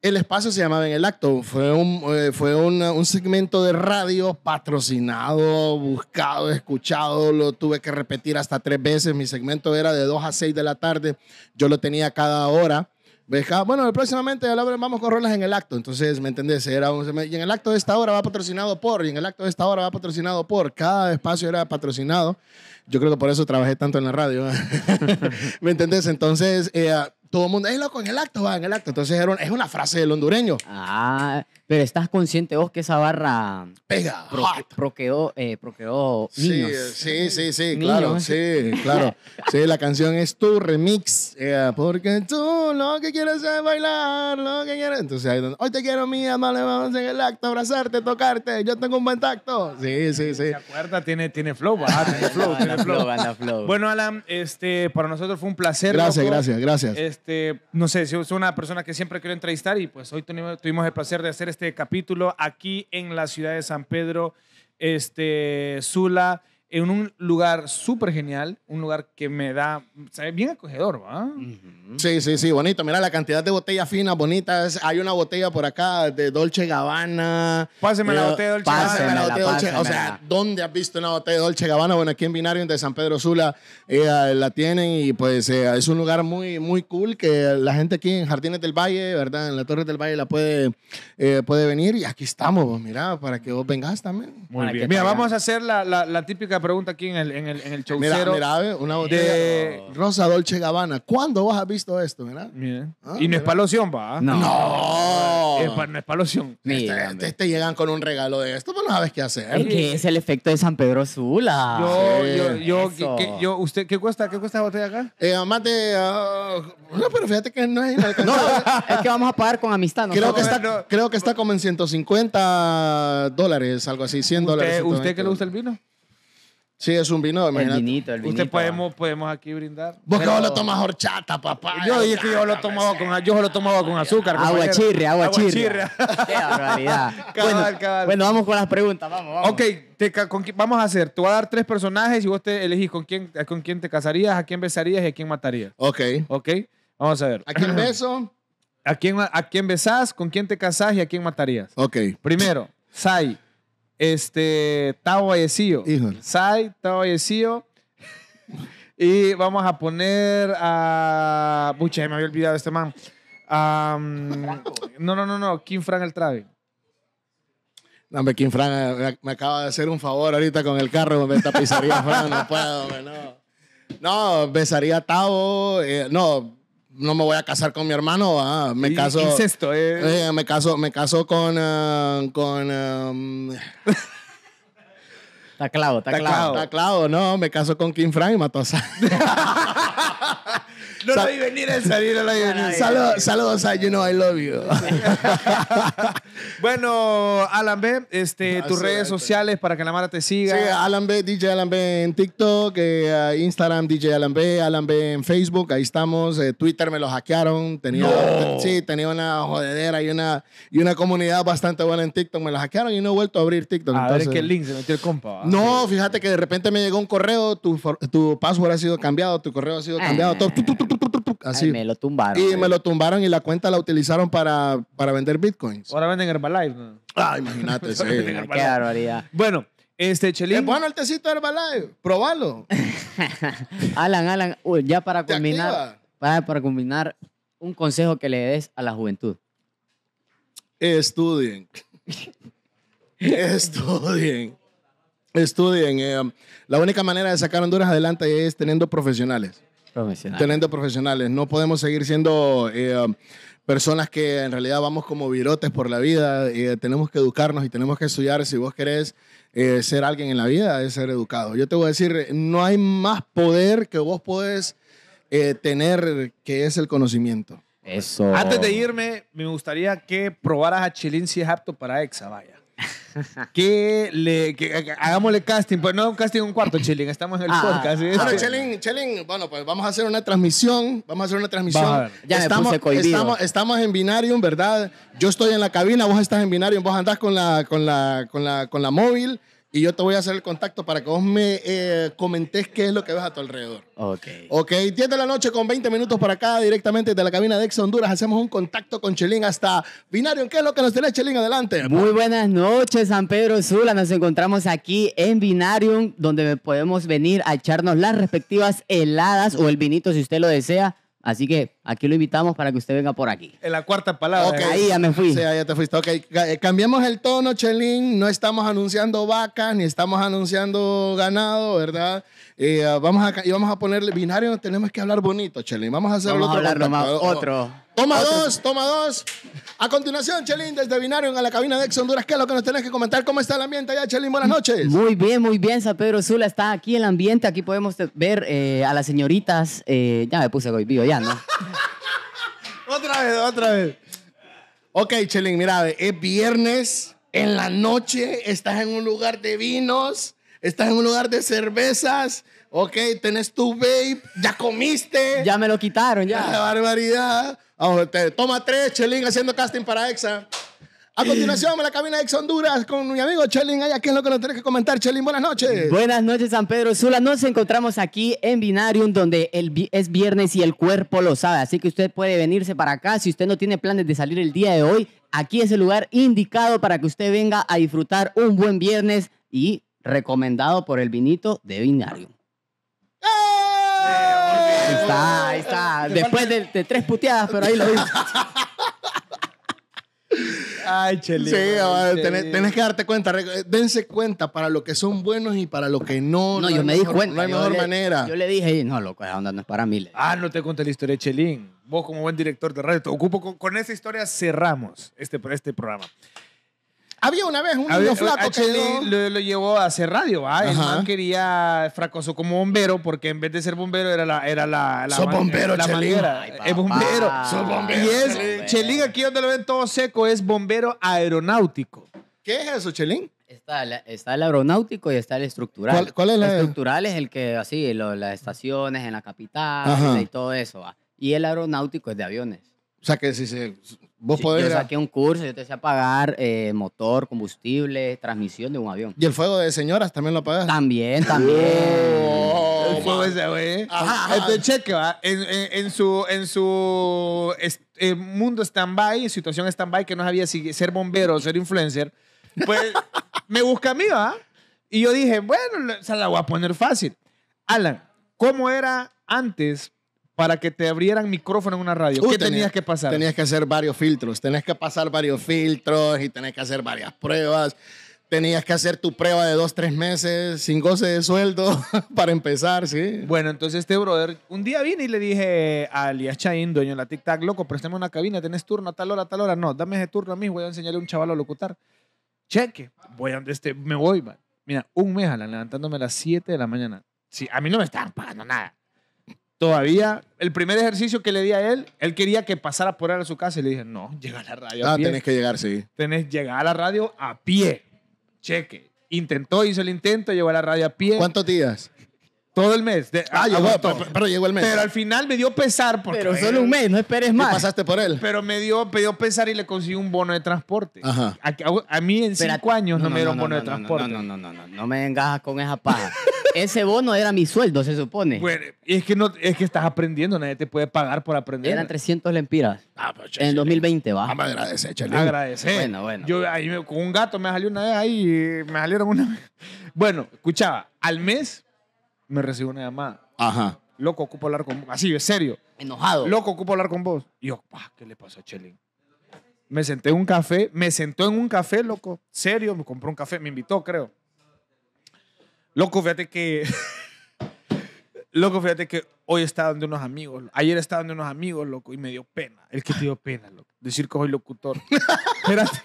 El espacio se llamaba En el Acto. Fue un, eh, fue un segmento de radio patrocinado, buscado, escuchado. Lo tuve que repetir hasta tres veces. Mi segmento era de 2 a 6 de la tarde. Yo lo tenía cada hora. Ah, bueno, próximamente vamos con rolas en el acto. Entonces, ¿me entendés? Era y en el acto de esta hora va patrocinado por, y en el acto de esta hora va patrocinado por. Cada espacio era patrocinado. Yo creo que por eso trabajé tanto en la radio. ¿eh? ¿Me entendés? Entonces, eh, todo el mundo, es loco, en el acto, va, en el acto. Entonces es una frase del hondureño. Ah, pero estás consciente vos que esa barra pega, proqueó, ah. eh, niños. Sí, sí, sí, claro, sí, claro. Sí, la canción es tu remix, eh, porque tú lo que quieres es bailar, lo que quieres. Entonces, ahí hoy te quiero mía, le vamos en el acto, abrazarte, tocarte, yo tengo un buen tacto. Sí, sí, sí. la cuerda Tiene, tiene flow, Tiene flow, tiene flow. Bueno, Alan, este, para nosotros fue un placer. Gracias, gracias, gracias. Este, no sé, soy una persona que siempre quiero entrevistar y pues hoy tuvimos el placer de hacer este este capítulo aquí en la ciudad de San Pedro, este, Sula en un lugar súper genial, un lugar que me da, bien acogedor, ¿va? Sí, sí, sí, bonito. Mira la cantidad de botellas finas, bonitas. Hay una botella por acá de Dolce Gabbana. Páseme la eh, botella de Dolce Gabbana. la botella O sea, ¿dónde has visto una botella de Dolce Gabbana? Bueno, aquí en Binario, de San Pedro Sula, eh, la tienen y pues eh, es un lugar muy, muy cool que la gente aquí en Jardines del Valle, ¿verdad? En la Torre del Valle la puede, puede venir y aquí estamos, mira, para que vos vengas también. Muy bien. Mira, vamos a hacer la, la típica pregunta aquí en el, en el, en Mira, mira, una botella de Rosa Dolce Gabbana. ¿Cuándo vos has visto esto, Mira. Ah, y no es paloción, va. No. no. Es no es paloción. Mira, te, este, este, este llegan con un regalo de esto, pues no sabes qué hacer. Es que es el efecto de San Pedro Sula. Yo, yo, yo, usted, ¿qué cuesta, qué cuesta la botella acá? Eh, más de, ah, no, pero fíjate que no es no, es que vamos a pagar con amistad. Creo, que está, como en 150 dólares, algo así, 100 dólares. ¿Usted qué le gusta el vino? Sí, es un vino, imagínate. El vinito, el vinito. Usted podemos, podemos aquí brindar. Vos que vos lo tomas horchata, papá. Yo dije que yo lo tomaba con, yo lo tomaba con azúcar. Agua chirre, agua chirre. Qué barbaridad. bueno, vamos con las preguntas, vamos, vamos. Ok, vamos a hacer, tú vas a dar tres personajes y vos te elegís con quién, eh, con quién te casarías, a quién besarías y a quién matarías. Ok. Ok, vamos a ver. ¿A quién beso? ¿A quién, a quién besás, con quién te casás y a quién matarías? Ok. Primero, Sai. Este, Tao Vallecillo. Híjole. Sai, Tao Vallecillo. y vamos a poner a. Pucha, me había olvidado este man. no, no, no, no. Kim Frank el Travi. No, hombre, Kim Frank eh, me, acaba de hacer un favor ahorita con el carro. Me tapizaría no puedo, no. No, besaría a Tavo. Eh, no, no me voy a casar con mi hermano, me caso. Eh, eh. me caso, me caso con. Eh, con um... Está clavo, está clavo. Está clavo, no, me caso con King Frank y mató a No lo vi venir salir no lo venir. Saludos, a You Know I Love You. bueno, Alan B, este, ah, tus redes sociales para que la Mara te siga. Sí, Alan B, DJ Alan B en TikTok, eh, Instagram DJ Alan B, Alan B en Facebook, ahí estamos. Eh, Twitter me lo hackearon. Tenía, Sí, tenía una jodedera y una, y una comunidad bastante buena en TikTok. Me lo hackearon y no he vuelto a abrir TikTok. A ver qué link se metió el compa. No, fíjate que de repente me llegó un correo, tu, tu password ha sido cambiado, tu correo ha sido ah. cambiado, todo así. me lo tumbaron. Y me lo tumbaron y la cuenta la utilizaron para, para vender bitcoins. Ahora venden Herbalife. Ah, imagínate, sí. Bueno, este, Chelín. bueno el tecito de Herbalife. Probalo. Alan, Alan, ya para combinar, para, para combinar, un consejo que le des a la juventud. Estudien. Estudien. Estudien. Eh, um, la única manera de sacar Honduras adelante es teniendo profesionales. Teniendo profesionales. No podemos seguir siendo eh, um, personas que en realidad vamos como virotes por la vida. y eh, tenemos que educarnos y tenemos que estudiar. Si vos querés eh, ser alguien en la vida, es ser educado. Yo te voy a decir, no hay más poder que vos podés tener que es el conocimiento. Eso. Antes de irme, me gustaría que probaras a Chilin si es apto para Exa, vaya que le hagámosle casting, pues no casting un cuarto, Chilling estamos en el ah, podcast. Bueno, ah, bueno, pues vamos a hacer una transmisión, vamos a hacer una transmisión. ya estamos, estamos, estamos en Binarium, ¿verdad? Yo estoy en la cabina, vos estás en Binarium, vos andás con la con la con la con la móvil y yo te voy a hacer el contacto para que vos me eh, comentes qué es lo que ves a tu alrededor. Ok. Ok, 10 la noche con 20 minutos para acá, directamente de la cabina de Ex Honduras. Hacemos un contacto con Chelín hasta Binarium. ¿Qué es lo que nos tiene Chelín? Adelante. Muy buenas noches, San Pedro Sula. Nos encontramos aquí en Binarium, donde podemos venir a echarnos las respectivas heladas o el vinito si usted lo desea. Así que Aquí lo invitamos para que usted venga por aquí. En la cuarta palabra. Ahí ya me fui. Sí, ahí ya te fuiste. Ok, eh, cambiamos el tono, Chelín. No estamos anunciando vacas, ni estamos anunciando ganado, ¿verdad? Eh, ah, vamos y vamos a ponerle binario. Tenemos que hablar bonito, Chelín. Vamos a hacer vamos otro. A hablar otro. Toma dos, toma dos. A continuación, Chelín, desde Binario a la cabina de Ex Honduras, ¿qué es lo que nos tenés que comentar? ¿Cómo está el ambiente allá, Chelín? Buenas noches. Muy bien, muy bien, San Pedro Zula Está aquí el ambiente. Aquí podemos ver eh, a las señoritas. ya me puse hoy vivo, ya, ¿no? otra vez, otra vez. Ok, Chelín, mira, es viernes, en la noche, estás en un lugar de vinos, estás en un lugar de cervezas, ok, tenés tu babe, ya comiste. Ya me lo quitaron, ya. La barbaridad. Vamos, te, toma tres, Chelín, haciendo casting para EXA. A continuación, en la cabina de Ex Honduras con mi amigo Chelin Allá, ¿qué es lo que nos tenés que comentar, Chelin? Buenas noches. Buenas noches, San Pedro Sula. Nos encontramos aquí en Binarium, donde es viernes y el cuerpo lo sabe. Así que usted puede venirse para acá. Si usted no tiene planes de salir el día de hoy, aquí es el lugar indicado para que usted venga a disfrutar un buen viernes y recomendado por el vinito de Binarium. ¡Eh! Ahí está, ahí está. Después de, tres puteadas, pero ahí lo digo. Ay, Chelín. Sí, ah, tenés, que darte cuenta. Dense cuenta para lo que son buenos y para lo que no. No, yo me di cuenta. No hay mejor manera. Yo le dije, no, loco, esa no es para mí. Ah, no te conté la historia de Chelín. Vos, como buen director de radio, te ocupo con, esa historia. Cerramos este, este programa. Había una vez un niño flaco que lo, llevó a hacer radio, ¿va? quería, fracasó como bombero porque en vez de ser bombero era la... Era la, bombero, la Chelín. es bombero. bombero. Y es, Chelín. aquí donde lo ven todo seco, es bombero aeronáutico. ¿Qué es eso, Chelín? Está, el aeronáutico y está el estructural. ¿Cuál, es el El estructural es el que, así, las estaciones en la capital y todo eso, ¿va? Y el aeronáutico es de aviones. O sea que si se Vos podés Yo saqué un curso, yo te decía pagar eh, motor, combustible, transmisión de un avión. ¿Y el fuego de señoras también lo pagas? También, también. Oh, el fuego ese, güey. Ajá, ah, ah, ah, este cheque, va. En, en, su, en su eh, mundo stand-by, situación stand-by, que no sabía si ser bombero o ser influencer, pues me busca a mí, va. Y yo dije, bueno, se la voy a poner fácil. Alan, ¿cómo era antes para que te abrieran micrófono en una radio? Uh, ¿Qué tenías, que pasar? Tenías que hacer varios filtros. Tenías que pasar varios filtros y tenías que hacer varias pruebas. Tenías que hacer tu prueba de dos, tres meses sin goce de sueldo para empezar, ¿sí? Bueno, entonces este brother, un día vine y le dije a Elías dueño de la Tic Tac, loco, préstame una cabina, tenés turno a tal hora, a tal hora. No, dame ese turno a mí, voy a enseñarle a un chaval a locutar. Cheque, voy a este, me voy, Mira, un mes, Alan, levantándome a las 7 de la mañana. Sí, a mí no me estaban pagando nada. Todavía, el primer ejercicio que le di a él, él quería que pasara por él a su casa y le dije, no, llega a la radio ah, a ah, tenés que llegar, sí. Tenés llegar a la radio a pie. Cheque. Intentó, hizo el intento, llegó a la radio a pie. ¿Cuántos días? Todo el mes. De, ah, llegó, pero, llegó el mes. Pero al final me dio pesar. Porque, pero solo un mes, no esperes más. pasaste por él. Pero me dio, me dio pesar y le conseguí un bono de transporte. Ajá. A, mí en cinco años no, me dieron bono de transporte. No, no, no, no, no, me engajas con esa paja. Ese bono era mi sueldo, se supone. Bueno, es que, no, es que estás aprendiendo, nadie te puede pagar por aprender. Eran 300 lempiras. Ah, pues, en el 2020, va. Ah, me agradece, chale. Agradece. Bueno, bueno. Yo ahí, con un gato me salió una vez ahí y me salieron una vez. Bueno, escuchaba, al mes me recibe una llamada. Ajá. Loco, ocupo hablar con vos. Así, es serio. Enojado. Loco, ocupo hablar con vos. Y yo, ah, ¿qué le pasó a Me senté en un café, me sentó en un café, loco. Serio, me compró un café, me invitó, creo. Loco, fíjate que. loco, fíjate que hoy estaba donde unos amigos. Ayer estaba donde unos amigos, loco, y me dio pena. El que te dio pena, loco. Decir que soy locutor. espérate.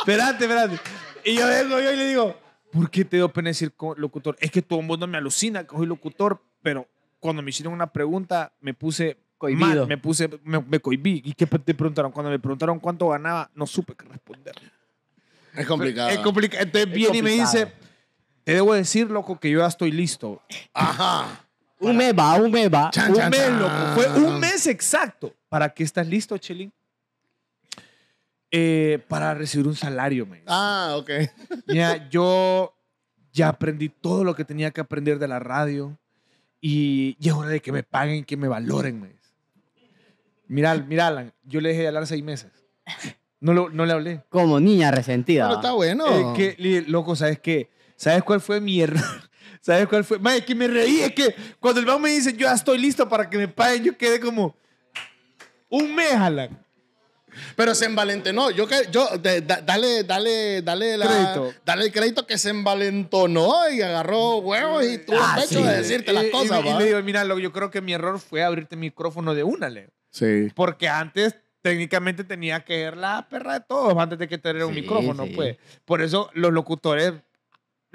espérate, espérate. Y yo vengo yo y le digo, ¿por qué te dio pena decir locutor? Es que todo el mundo me alucina que soy locutor, pero cuando me hicieron una pregunta me puse Cohibido. me puse, me, cohibí. ¿Y qué te preguntaron? Cuando me preguntaron cuánto ganaba, no supe qué responder. Es complicado. Es complicado. Entonces y me dice, te debo decir, loco, que yo ya estoy listo. Ajá. Un mes va, un mes va. un mes, loco. Fue un mes exacto. ¿Para qué estás listo, Chelín? Eh, para recibir un salario. Me ah, ok. Mira, yo ya aprendí todo lo que tenía que aprender de la radio y, ya es hora de que me paguen, que me valoren. Me mira, mira, Alan, yo le dejé de hablar seis meses. No, no le hablé. Como niña resentida. Pero está bueno. que, loco, ¿sabes qué? ¿Sabes cuál fue mi error? ¿Sabes cuál fue? que me reí. Es que cuando el banco me dice, yo ya estoy listo para que me paguen, yo quedé como un mes, Alan. Pero se envalentonó. Yo, yo dale, dale, dale, la, dale el crédito que se envalentonó y agarró huevos y tuvo ah, pecho de decirte las cosas. Y, y, mira, yo creo que mi error fue abrirte micrófono de una, Leo. Sí. Porque antes técnicamente tenía que ser la perra de todos antes de que tener un micrófono, pues. Por eso los locutores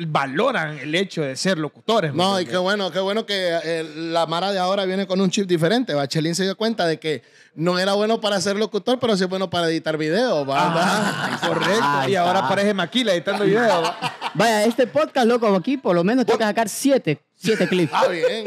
valoran el hecho de ser locutores. No, y qué bueno, qué bueno que eh, la Mara de ahora viene con un chip diferente. Bachelín se dio cuenta de que no era bueno para ser locutor, pero sí bueno para editar videos. Ah, correcto. y ahora parece Maquila editando videos. Vaya, este podcast, loco, aquí por lo menos tengo que sacar siete, siete clips. Ah, bien.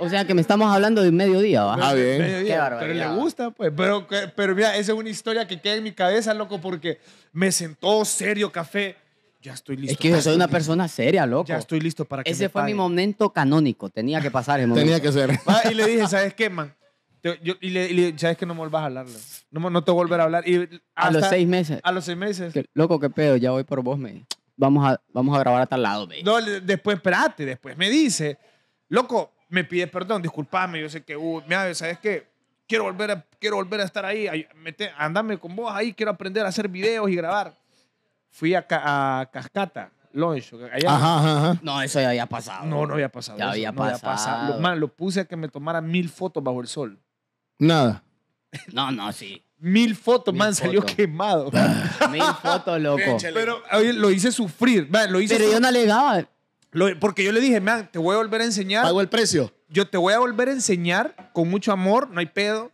O sea que me estamos hablando de un mediodía, ¿va? Ah, bien. pero le gusta, pues. Pero, pero mira, esa es una historia que queda en mi cabeza, loco, porque me sentó serio café ya estoy listo. Es que yo soy una persona seria, loco. Ya estoy listo para que Ese fue mi momento canónico. Tenía que pasar el momento. Tenía que ser. y le dije, ¿sabes qué, man? yo- y, le, ¿Sabes que no me volvás a hablar? No, no te volver a hablar. Y A los seis meses. A los seis meses. loco, qué pedo, ya voy por vos, me. Vamos a, vamos a grabar a tal lado, me. No, después, espérate, después me dice, loco, me pide perdón, disculpame, yo sé que, uh, mira, ¿sabes qué? Quiero volver a, quiero volver a estar ahí, andame con vos ahí, quiero aprender a hacer videos y grabar fui a, a Cascata, Launch. Ajá, ajá, No, eso ya había pasado. No, no había pasado. Ya había pasado. Lo, man, lo puse a que me tomara mil fotos bajo el sol. Nada. No, no, sí. Mil fotos, man, salió quemado. Mil fotos, loco. Pero lo hice sufrir. lo hice Pero yo no alegaba. lo- porque yo le dije, man, te voy a volver a enseñar. pago el precio. Yo te voy a volver a enseñar con mucho amor, no hay pedo,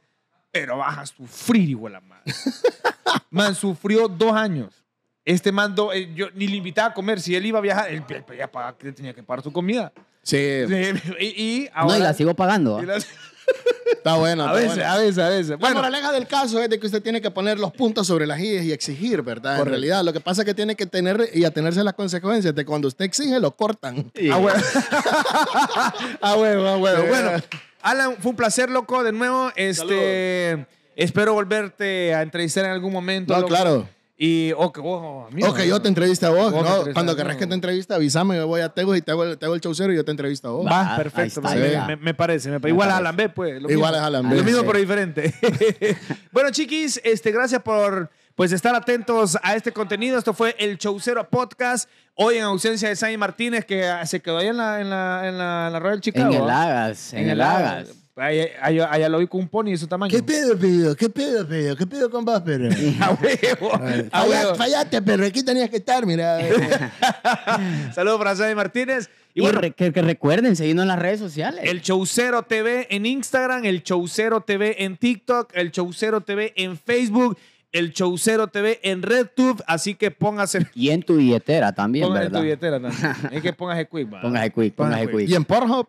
pero vas a sufrir igual a madre. man, sufrió dos años. Este mando, eh, yo ni le invitaba a comer. Si él iba a viajar, él, tenía que pagar su comida. Sí. Y, ahora. No, y la sigo pagando. ¿ah? Está bueno. a veces, a veces, a veces. Bueno, la moraleja del caso es de que usted tiene que poner los puntos sobre las IES y exigir, ¿verdad? En realidad, lo que pasa es que tiene que tener y atenerse a las consecuencias de cuando usted exige, lo cortan. A ah, bueno a ah, bueno Bueno, Alan, fue un placer, loco, de nuevo. Este, espero volverte a entrevistar en algún momento. No, claro. Y, que a mí. Ok, yo te entrevisto a vos. cuando querrás que te entrevista, avísame. Yo voy a tengo y te hago, el chaucero y yo te entrevisto a vos. Va, ah, perfecto. me, parece. igual a a B, pues. igual mismo, Alan B. Lo mismo, pero diferente. bueno, chiquis, este, gracias por pues, estar atentos a este contenido. Esto fue el Chaucero Podcast. Hoy en ausencia de Sammy Martínez, que se quedó ahí en la, en la, en la, Chicago. En el Agas. En, el Agas. Allá, lo vi con un pony de su tamaño. ¿Qué pedo, pedo? ¿Qué pedo, pedo? ¿Qué pedo con vos, perro? a fallaste, perro. Aquí tenías que estar, mira. Saludos para Martínez. Y, que, recuerden seguirnos en las redes sociales. El Chaucero TV en Instagram, el Chaucero TV en TikTok, el Chaucero TV en Facebook, el Chaucero TV en RedTube. Así que póngase. Y en tu billetera también, ¿verdad? En tu billetera también. es que póngase quick, Póngase quick, póngase, quick. quick. Y en Pornhub.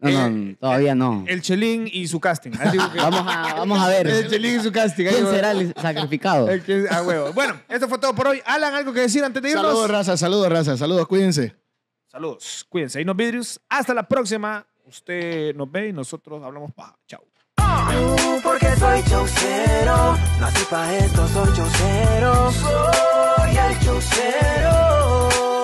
No, no, todavía no. El Chelín y su casting. vamos, a, vamos a ver. El Chelín y su casting. ¿Quién será el sacrificado? El a ah, huevo. Bueno, esto fue todo por hoy. Alan, ¿algo que decir antes de irnos? Saludos, raza, saludos, raza, saludos, cuídense. Saludos, cuídense. Ahí nos vidrios. Hasta la próxima. Usted nos ve y nosotros hablamos pa'. Chao. porque soy esto, soy soy el